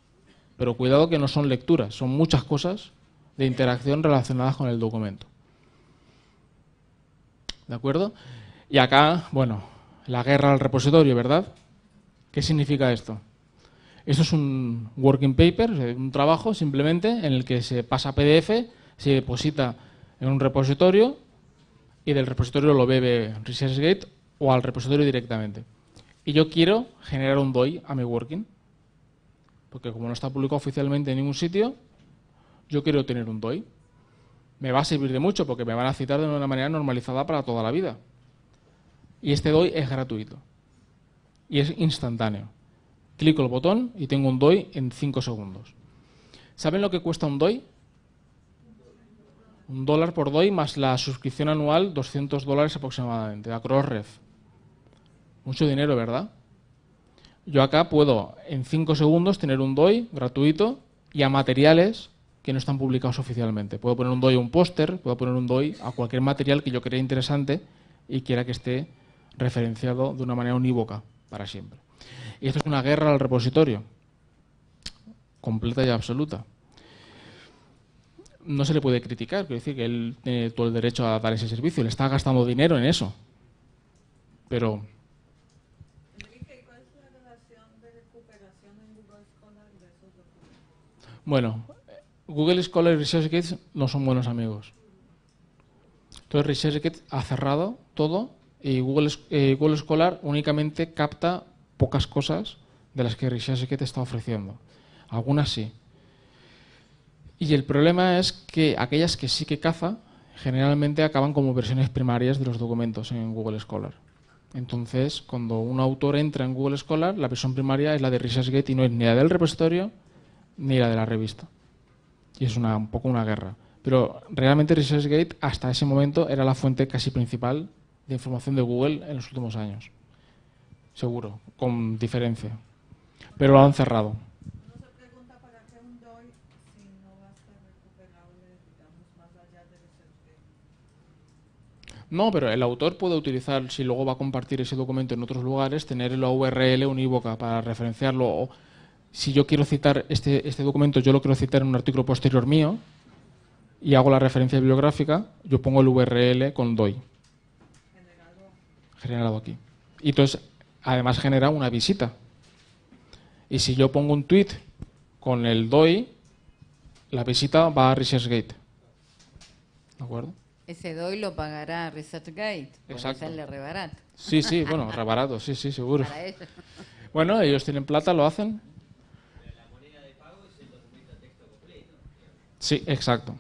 Pero cuidado que no son lecturas, son muchas cosas de interacción relacionadas con el documento. ¿De acuerdo? Y acá, bueno, la guerra al repositorio, ¿verdad? ¿Qué significa esto? Esto es un working paper, un trabajo simplemente en el que se pasa PDF, se deposita en un repositorio y del repositorio lo bebe ResearchGate o al repositorio directamente. Y yo quiero generar un DOI a mi working, porque como no está publicado oficialmente en ningún sitio, yo quiero tener un DOI. Me va a servir de mucho porque me van a citar de una manera normalizada para toda la vida. Y este DOI es gratuito y es instantáneo. Clico el botón y tengo un DOI en 5 segundos. ¿Saben lo que cuesta un DOI? Un dólar por DOI más la suscripción anual, 200 dólares aproximadamente, a Crossref. Mucho dinero, ¿verdad? Yo acá puedo en 5 segundos tener un DOI gratuito y a materiales que no están publicados oficialmente. Puedo poner un DOI a un póster, puedo poner un DOI a cualquier material que yo crea interesante y quiera que esté referenciado de una manera unívoca para siempre. Y esto es una guerra al repositorio, completa y absoluta no se le puede criticar, quiero decir que él tiene todo el derecho a dar ese servicio, le está gastando dinero en eso. Pero... Bueno, Google Scholar y ResearchGate no son buenos amigos. Entonces ResearchGate ha cerrado todo y Google, eh, Google Scholar únicamente capta pocas cosas de las que ResearchGate está ofreciendo. Algunas sí, y el problema es que aquellas que sí que caza, generalmente acaban como versiones primarias de los documentos en Google Scholar. Entonces, cuando un autor entra en Google Scholar, la versión primaria es la de ResearchGate y no es ni la del repositorio ni la de la revista. Y es un poco una guerra. Pero realmente ResearchGate hasta ese momento era la fuente casi principal de información de Google en los últimos años. Seguro, con diferencia. Pero lo han cerrado. No, pero el autor puede utilizar, si luego va a compartir ese documento en otros lugares, tener la URL unívoca para referenciarlo. si yo quiero citar este, este documento, yo lo quiero citar en un artículo posterior mío y hago la referencia bibliográfica, yo pongo el URL con DOI. Generado. Generado aquí. Y entonces, además genera una visita. Y si yo pongo un tweet con el DOI, la visita va a ResearchGate. ¿De acuerdo? Ese DOI lo pagará ResearchGate, porque le rebarato. Sí, sí, bueno, rebarato, sí, sí, seguro. Bueno, ellos tienen plata, lo hacen. la de pago documento Sí, exacto.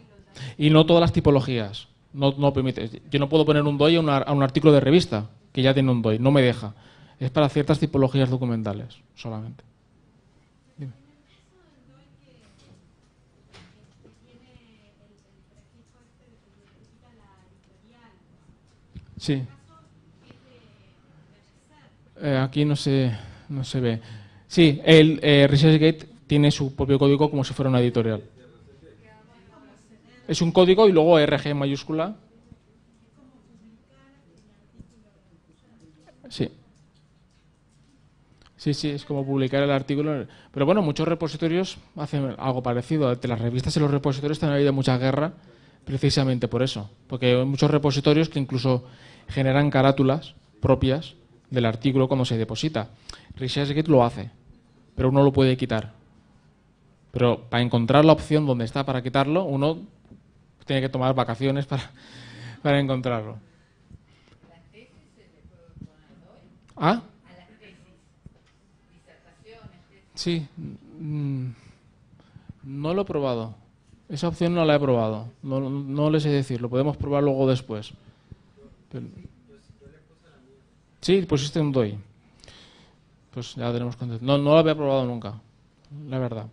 Y no todas las tipologías. No, no permite. Yo no puedo poner un DOI a, a un artículo de revista, que ya tiene un DOI, no me deja. Es para ciertas tipologías documentales solamente. Sí. Eh, aquí no se, no se ve. Sí, el eh, ResearchGate tiene su propio código como si fuera una editorial. Es un código y luego RG mayúscula. Sí. Sí, sí, es como publicar el artículo. Pero bueno, muchos repositorios hacen algo parecido. Entre las revistas y los repositorios también ha habido mucha guerra precisamente por eso. Porque hay muchos repositorios que incluso generan carátulas propias del artículo como se deposita. ResearchGate lo hace, pero uno lo puede quitar. Pero para encontrar la opción donde está para quitarlo, uno tiene que tomar vacaciones para, para encontrarlo. ¿La tesis se puede poner ¿Ah? A tesis. Sí. Mm, no lo he probado. Esa opción no la he probado. No, no, les he decir. Lo podemos probar luego después. Sí, Sí, pusiste un doy. Pues ya tenemos contento. No, no lo había probado nunca, la verdad.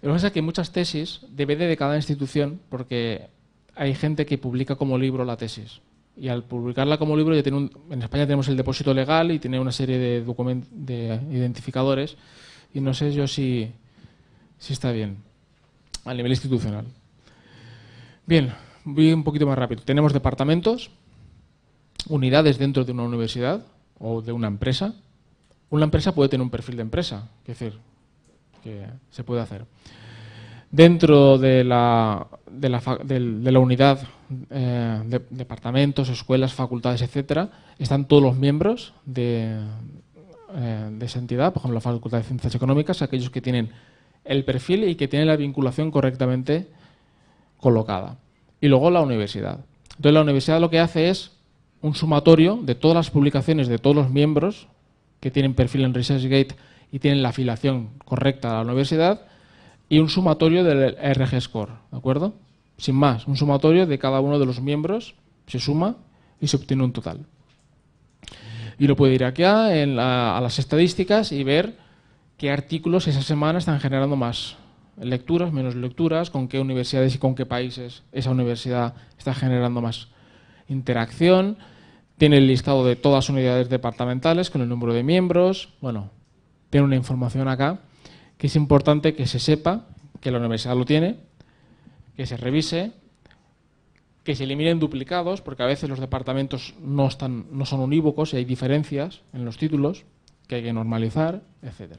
Lo que pasa es que muchas tesis depende de cada institución porque hay gente que publica como libro la tesis. Y al publicarla como libro, ya tiene en España tenemos el depósito legal y tiene una serie de, de identificadores. Y no sé yo si, si está bien a nivel institucional. Bien, voy un poquito más rápido. Tenemos departamentos, unidades dentro de una universidad o de una empresa, una empresa puede tener un perfil de empresa, es decir, que se puede hacer. Dentro de la, de la, unidad eh, de departamentos, escuelas, facultades, etcétera, están todos los miembros eh, de esa entidad, por ejemplo, la Facultad de Ciencias Económicas, aquellos que tienen el perfil y que tienen la vinculación correctamente colocada. Y luego la universidad. Entonces la universidad lo que hace es un sumatorio de todas las publicaciones de todos los miembros que tienen perfil en ResearchGate y tienen la afiliación correcta a la universidad y un sumatorio del RG Score, ¿de acuerdo? Sin más, un sumatorio de cada uno de los miembros se suma y se obtiene un total. Y lo puede ir aquí a, a las estadísticas y ver qué artículos esa semana están generando más lecturas, menos lecturas, con qué universidades y con qué países esa universidad está generando más interacción, tiene el listado de todas las unidades departamentales con el número de miembros, bueno, tiene una información acá que es importante que se sepa que la universidad lo tiene, que se revise, que se eliminen duplicados, porque a veces los departamentos no, están, no son unívocos y hay diferencias en los títulos que hay que normalizar, etc.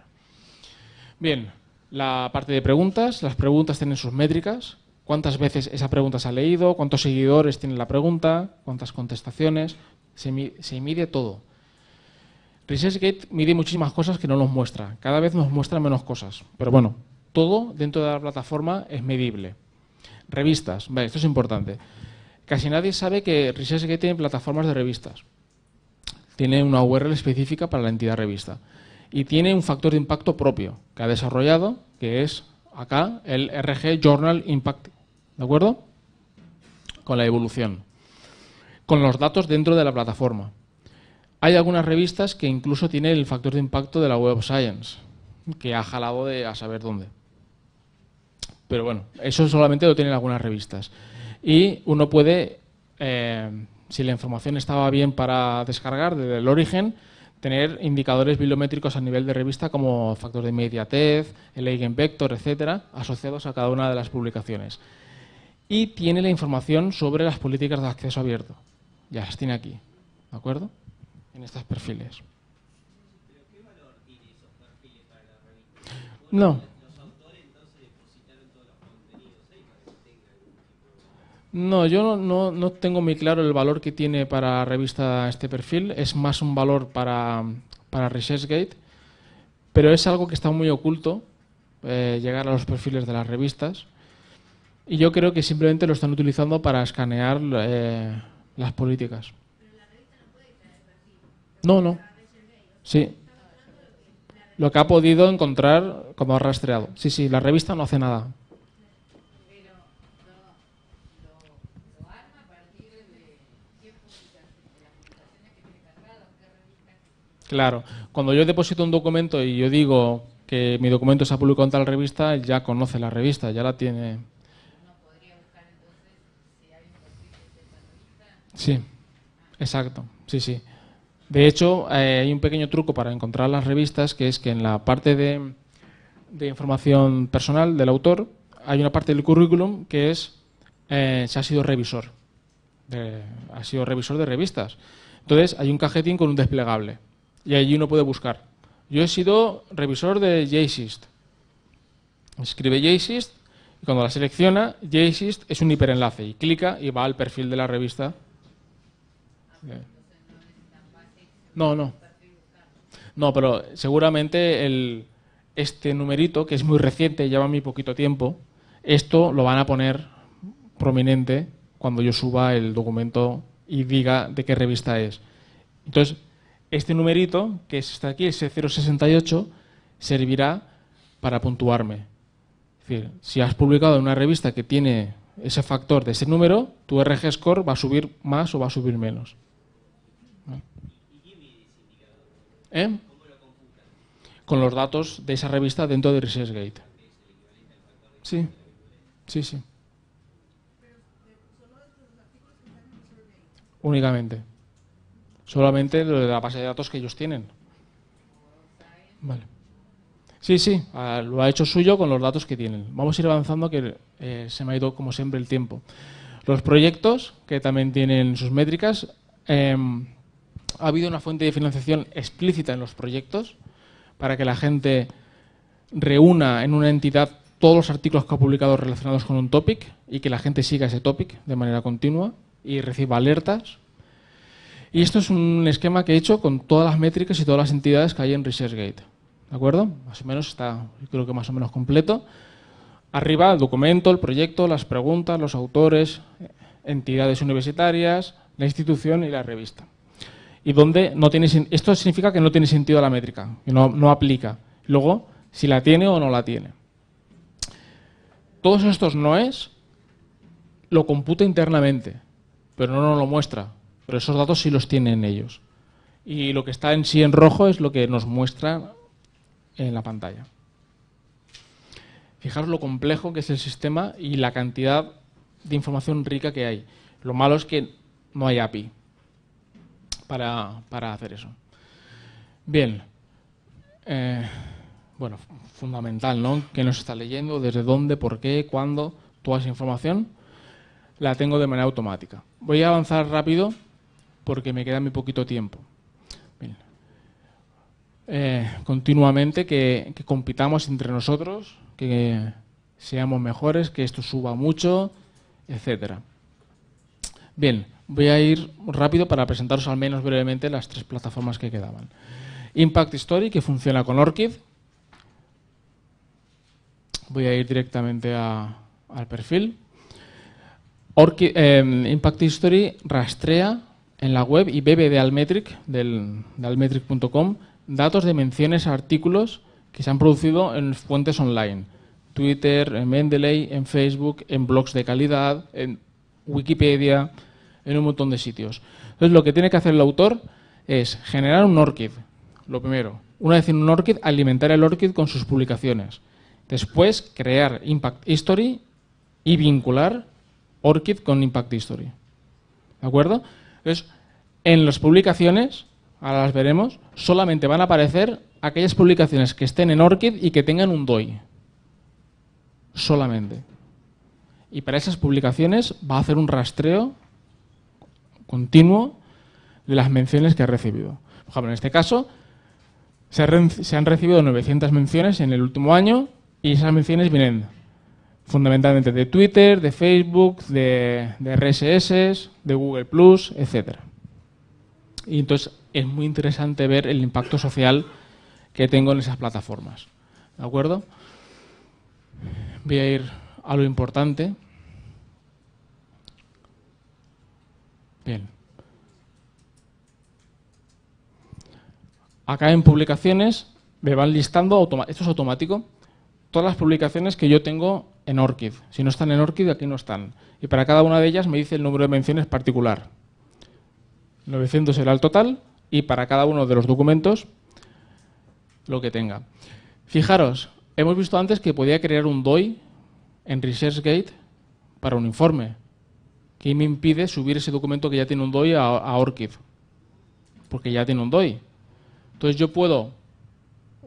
Bien, la parte de preguntas. Las preguntas tienen sus métricas, cuántas veces esa pregunta se ha leído, cuántos seguidores tiene la pregunta, cuántas contestaciones, se, mide todo. ResearchGate mide muchísimas cosas que no nos muestra, cada vez nos muestra menos cosas, pero bueno, todo dentro de la plataforma es medible. Revistas, esto es importante. Casi nadie sabe que ResearchGate tiene plataformas de revistas. Tiene una URL específica para la entidad revista. Y tiene un factor de impacto propio que ha desarrollado, que es acá el RG Journal Impact ¿De acuerdo? Con la evolución. Con los datos dentro de la plataforma. Hay algunas revistas que incluso tienen el factor de impacto de la Web of Science, que ha jalado de a saber dónde. Pero bueno, eso solamente lo tienen algunas revistas. Y uno puede, eh, si la información estaba bien para descargar desde el origen, tener indicadores bibliométricos a nivel de revista como factor de inmediatez, el eigenvector, etcétera, asociados a cada una de las publicaciones y tiene la información sobre las políticas de acceso abierto. Ya las tiene aquí, ¿de acuerdo? En estos perfiles. No. No, yo no, no, tengo muy claro el valor que tiene para revista este perfil. Es más un valor para, para ResearchGate, pero es algo que está muy oculto, eh, llegar a los perfiles de las revistas y yo creo que simplemente lo están utilizando para escanear eh, las políticas. No, no. Sí. Lo que ha podido encontrar como rastreado. Sí, sí, la revista no hace nada. Claro, cuando yo deposito un documento y yo digo que mi documento se ha publicado en tal revista, ya conoce la revista, ya la tiene. Sí, exacto, sí, sí. De hecho, eh, hay un pequeño truco para encontrar las revistas, que es que en la parte de, información personal del autor hay una parte del currículum que es eh, se ha sido revisor, ha sido revisor de revistas. Entonces, hay un cajetín con un desplegable y allí uno puede buscar. Yo he sido revisor de Jsyst. Escribe Jsyst y cuando la selecciona, JSist es un hiperenlace y clica y va al perfil de la revista no, no. No, pero seguramente este numerito, que es muy reciente, lleva muy poquito tiempo, esto lo van a poner prominente cuando yo suba el documento y diga de qué revista es. Entonces, este numerito, que está aquí, ese 068, servirá para puntuarme. Es decir, si has publicado en una revista que tiene ese factor de ese número, tu RG score va a subir más o va a subir menos. ¿Eh? Con los datos de esa revista dentro de ResearchGate. Sí, sí, sí. Únicamente. Solamente lo de la base de datos que ellos tienen. Vale. Sí, sí, ah, lo ha hecho suyo con los datos que tienen. Vamos a ir avanzando que eh, se me ha ido como siempre el tiempo. Los proyectos, que también tienen sus métricas, eh, ha habido una fuente de financiación explícita en los proyectos para que la gente reúna en una entidad todos los artículos que ha publicado relacionados con un topic y que la gente siga ese topic de manera continua y reciba alertas. Y esto es un esquema que he hecho con todas las métricas y todas las entidades que hay en ResearchGate. ¿De acuerdo? Más o menos está, creo que más o menos completo. Arriba el documento, el proyecto, las preguntas, los autores, entidades universitarias, la institución y la revista y donde no tiene esto significa que no tiene sentido la métrica, que no, no aplica. Luego, si la tiene o no la tiene. Todos estos no es, lo computa internamente, pero no nos lo muestra. Pero esos datos sí los tienen ellos. Y lo que está en sí en rojo es lo que nos muestra en la pantalla. Fijaros lo complejo que es el sistema y la cantidad de información rica que hay. Lo malo es que no hay API para, para hacer eso. Bien. Eh, bueno, fundamental, ¿no? ¿Qué nos está leyendo? ¿Desde dónde? ¿Por qué? ¿Cuándo? Toda esa información la tengo de manera automática. Voy a avanzar rápido porque me queda muy poquito tiempo. Eh, continuamente que, que, compitamos entre nosotros, que seamos mejores, que esto suba mucho, etcétera. Bien, Voy a ir rápido para presentaros al menos brevemente las tres plataformas que quedaban. Impact Story, que funciona con Orchid. Voy a ir directamente al perfil. Em, Impact History rastrea en la web y bebe de Almetric, de almetric.com, datos de menciones a artículos que se han producido en fuentes online. Twitter, en Mendeley, en Facebook, en blogs de calidad, en Wikipedia, en un montón de sitios. Entonces lo que tiene que hacer el autor es generar un ORCID, lo primero. Una vez en un ORCID, alimentar el ORCID con sus publicaciones. Después, crear Impact History y vincular ORCID con Impact History. ¿De acuerdo? Entonces, en las publicaciones, ahora las veremos, solamente van a aparecer aquellas publicaciones que estén en ORCID y que tengan un DOI. Solamente. Y para esas publicaciones va a hacer un rastreo continuo de las menciones que ha recibido. Por ejemplo, en este caso, se, han recibido 900 menciones en el último año y esas menciones vienen fundamentalmente de Twitter, de Facebook, de, RSS, de Google+, plus etc. Y entonces es muy interesante ver el impacto social que tengo en esas plataformas. ¿De acuerdo? Voy a ir a lo importante. Bien. Acá en publicaciones me van listando, esto es automático, todas las publicaciones que yo tengo en ORCID. Si no están en ORCID, aquí no están. Y para cada una de ellas me dice el número de menciones particular. 900 será el total y para cada uno de los documentos lo que tenga. Fijaros, hemos visto antes que podía crear un DOI en ResearchGate para un informe. Que me impide subir ese documento que ya tiene un DOI a, a ORCID? Porque ya tiene un DOI. Entonces yo puedo,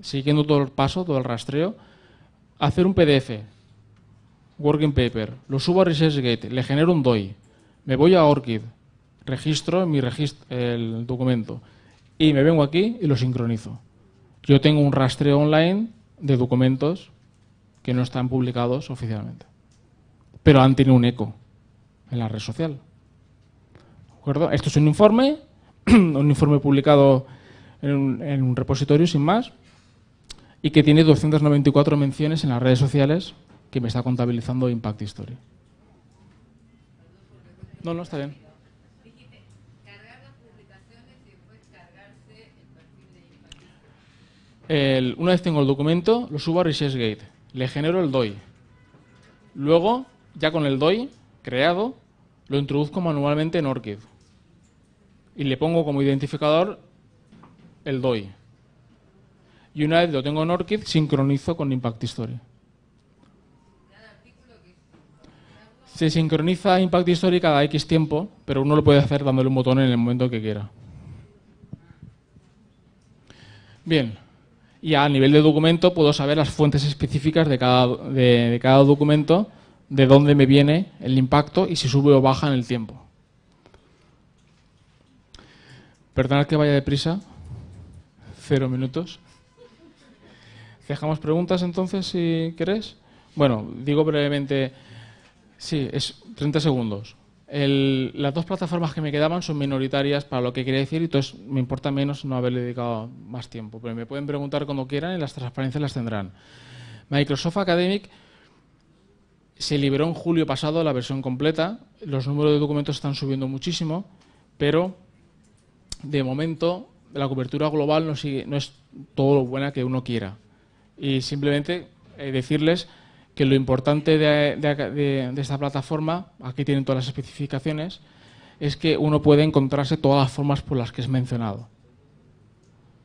siguiendo todo el paso, todo el rastreo, hacer un PDF, Working Paper, lo subo a ResearchGate, le genero un DOI, me voy a ORCID, registro mi registro, el documento y me vengo aquí y lo sincronizo. Yo tengo un rastreo online de documentos que no están publicados oficialmente, pero han tenido un eco en la red social. ¿De acuerdo? Esto es un informe, un informe publicado en un, repositorio sin más, y que tiene 294 menciones en las redes sociales que me está contabilizando Impact History. No, no, está bien. El, una vez tengo el documento, lo subo a ResearchGate, le genero el DOI. Luego, ya con el DOI, creado, lo introduzco manualmente en ORCID y le pongo como identificador el DOI. Y una vez lo tengo en ORCID, sincronizo con Impact History. Se sincroniza Impact History cada X tiempo, pero uno lo puede hacer dándole un botón en el momento que quiera. Bien, y a nivel de documento puedo saber las fuentes específicas de cada, de cada documento de dónde me viene el impacto y si sube o baja en el tiempo. Perdonad que vaya deprisa, cero minutos. ¿Dejamos preguntas entonces, si querés? Bueno, digo brevemente, sí, es 30 segundos. las dos plataformas que me quedaban son minoritarias para lo que quería decir y entonces me importa menos no haberle dedicado más tiempo. Pero me pueden preguntar cuando quieran y las transparencias las tendrán. Microsoft Academic se liberó en julio pasado la versión completa. Los números de documentos están subiendo muchísimo, pero de momento la cobertura global no, no es todo lo buena que uno quiera. Y simplemente eh, decirles que lo importante de, esta plataforma, aquí tienen todas las especificaciones, es que uno puede encontrarse todas las formas por las que es mencionado.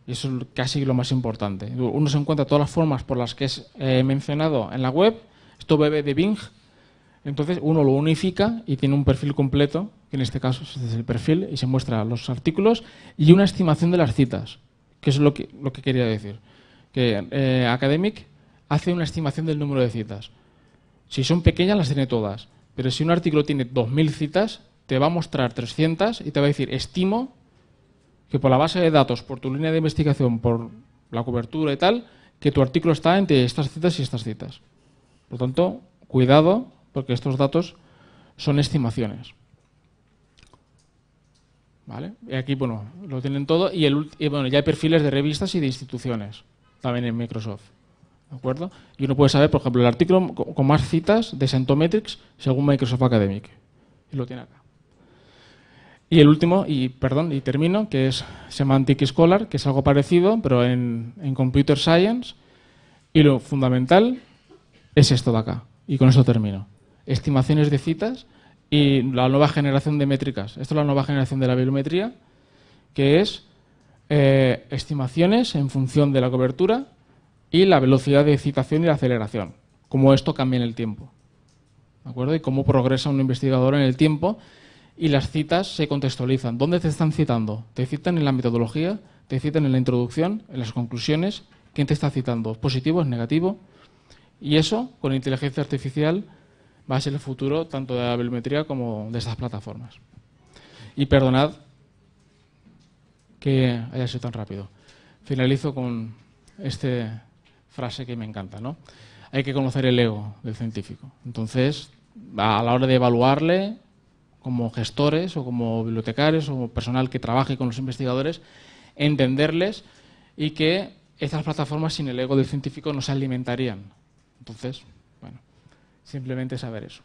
Y eso es casi lo más importante. Uno se encuentra todas las formas por las que es eh, mencionado en la web esto bebe de Bing, entonces uno lo unifica y tiene un perfil completo, que en este caso es el perfil, y se muestra los artículos y una estimación de las citas, que es lo que, lo que quería decir. Que eh, Academic hace una estimación del número de citas. Si son pequeñas, las tiene todas. Pero si un artículo tiene 2.000 citas, te va a mostrar 300 y te va a decir, estimo que por la base de datos, por tu línea de investigación, por la cobertura y tal, que tu artículo está entre estas citas y estas citas. Por lo tanto, cuidado, porque estos datos son estimaciones. ¿Vale? Y aquí, bueno, lo tienen todo. Y, el, y bueno, ya hay perfiles de revistas y de instituciones, también en Microsoft. ¿De acuerdo? Y uno puede saber, por ejemplo, el artículo con más citas de Sentometrics según Microsoft Academic. Y lo tiene acá. Y el último, y perdón, y termino, que es Semantic Scholar, que es algo parecido, pero en, en Computer Science. Y lo fundamental es esto de acá. Y con esto termino. Estimaciones de citas y la nueva generación de métricas. Esto es la nueva generación de la biometría, que es eh, estimaciones en función de la cobertura y la velocidad de citación y la aceleración. Cómo esto cambia en el tiempo. ¿De acuerdo? Y cómo progresa un investigador en el tiempo y las citas se contextualizan. ¿Dónde te están citando? ¿Te citan en la metodología? ¿Te citan en la introducción? ¿En las conclusiones? ¿Quién te está citando? ¿Positivo? ¿Es negativo? Y eso, con inteligencia artificial, va a ser el futuro tanto de la biometría como de estas plataformas. Y perdonad que haya sido tan rápido. Finalizo con esta frase que me encanta. ¿no? Hay que conocer el ego del científico. Entonces, a la hora de evaluarle, como gestores o como bibliotecarios o personal que trabaje con los investigadores, entenderles y que estas plataformas sin el ego del científico no se alimentarían entonces, bueno, simplemente saber eso.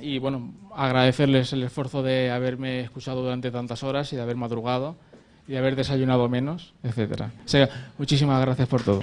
Y bueno, agradecerles el esfuerzo de haberme escuchado durante tantas horas y de haber madrugado y de haber desayunado menos, etcétera. sea, muchísimas gracias por todo.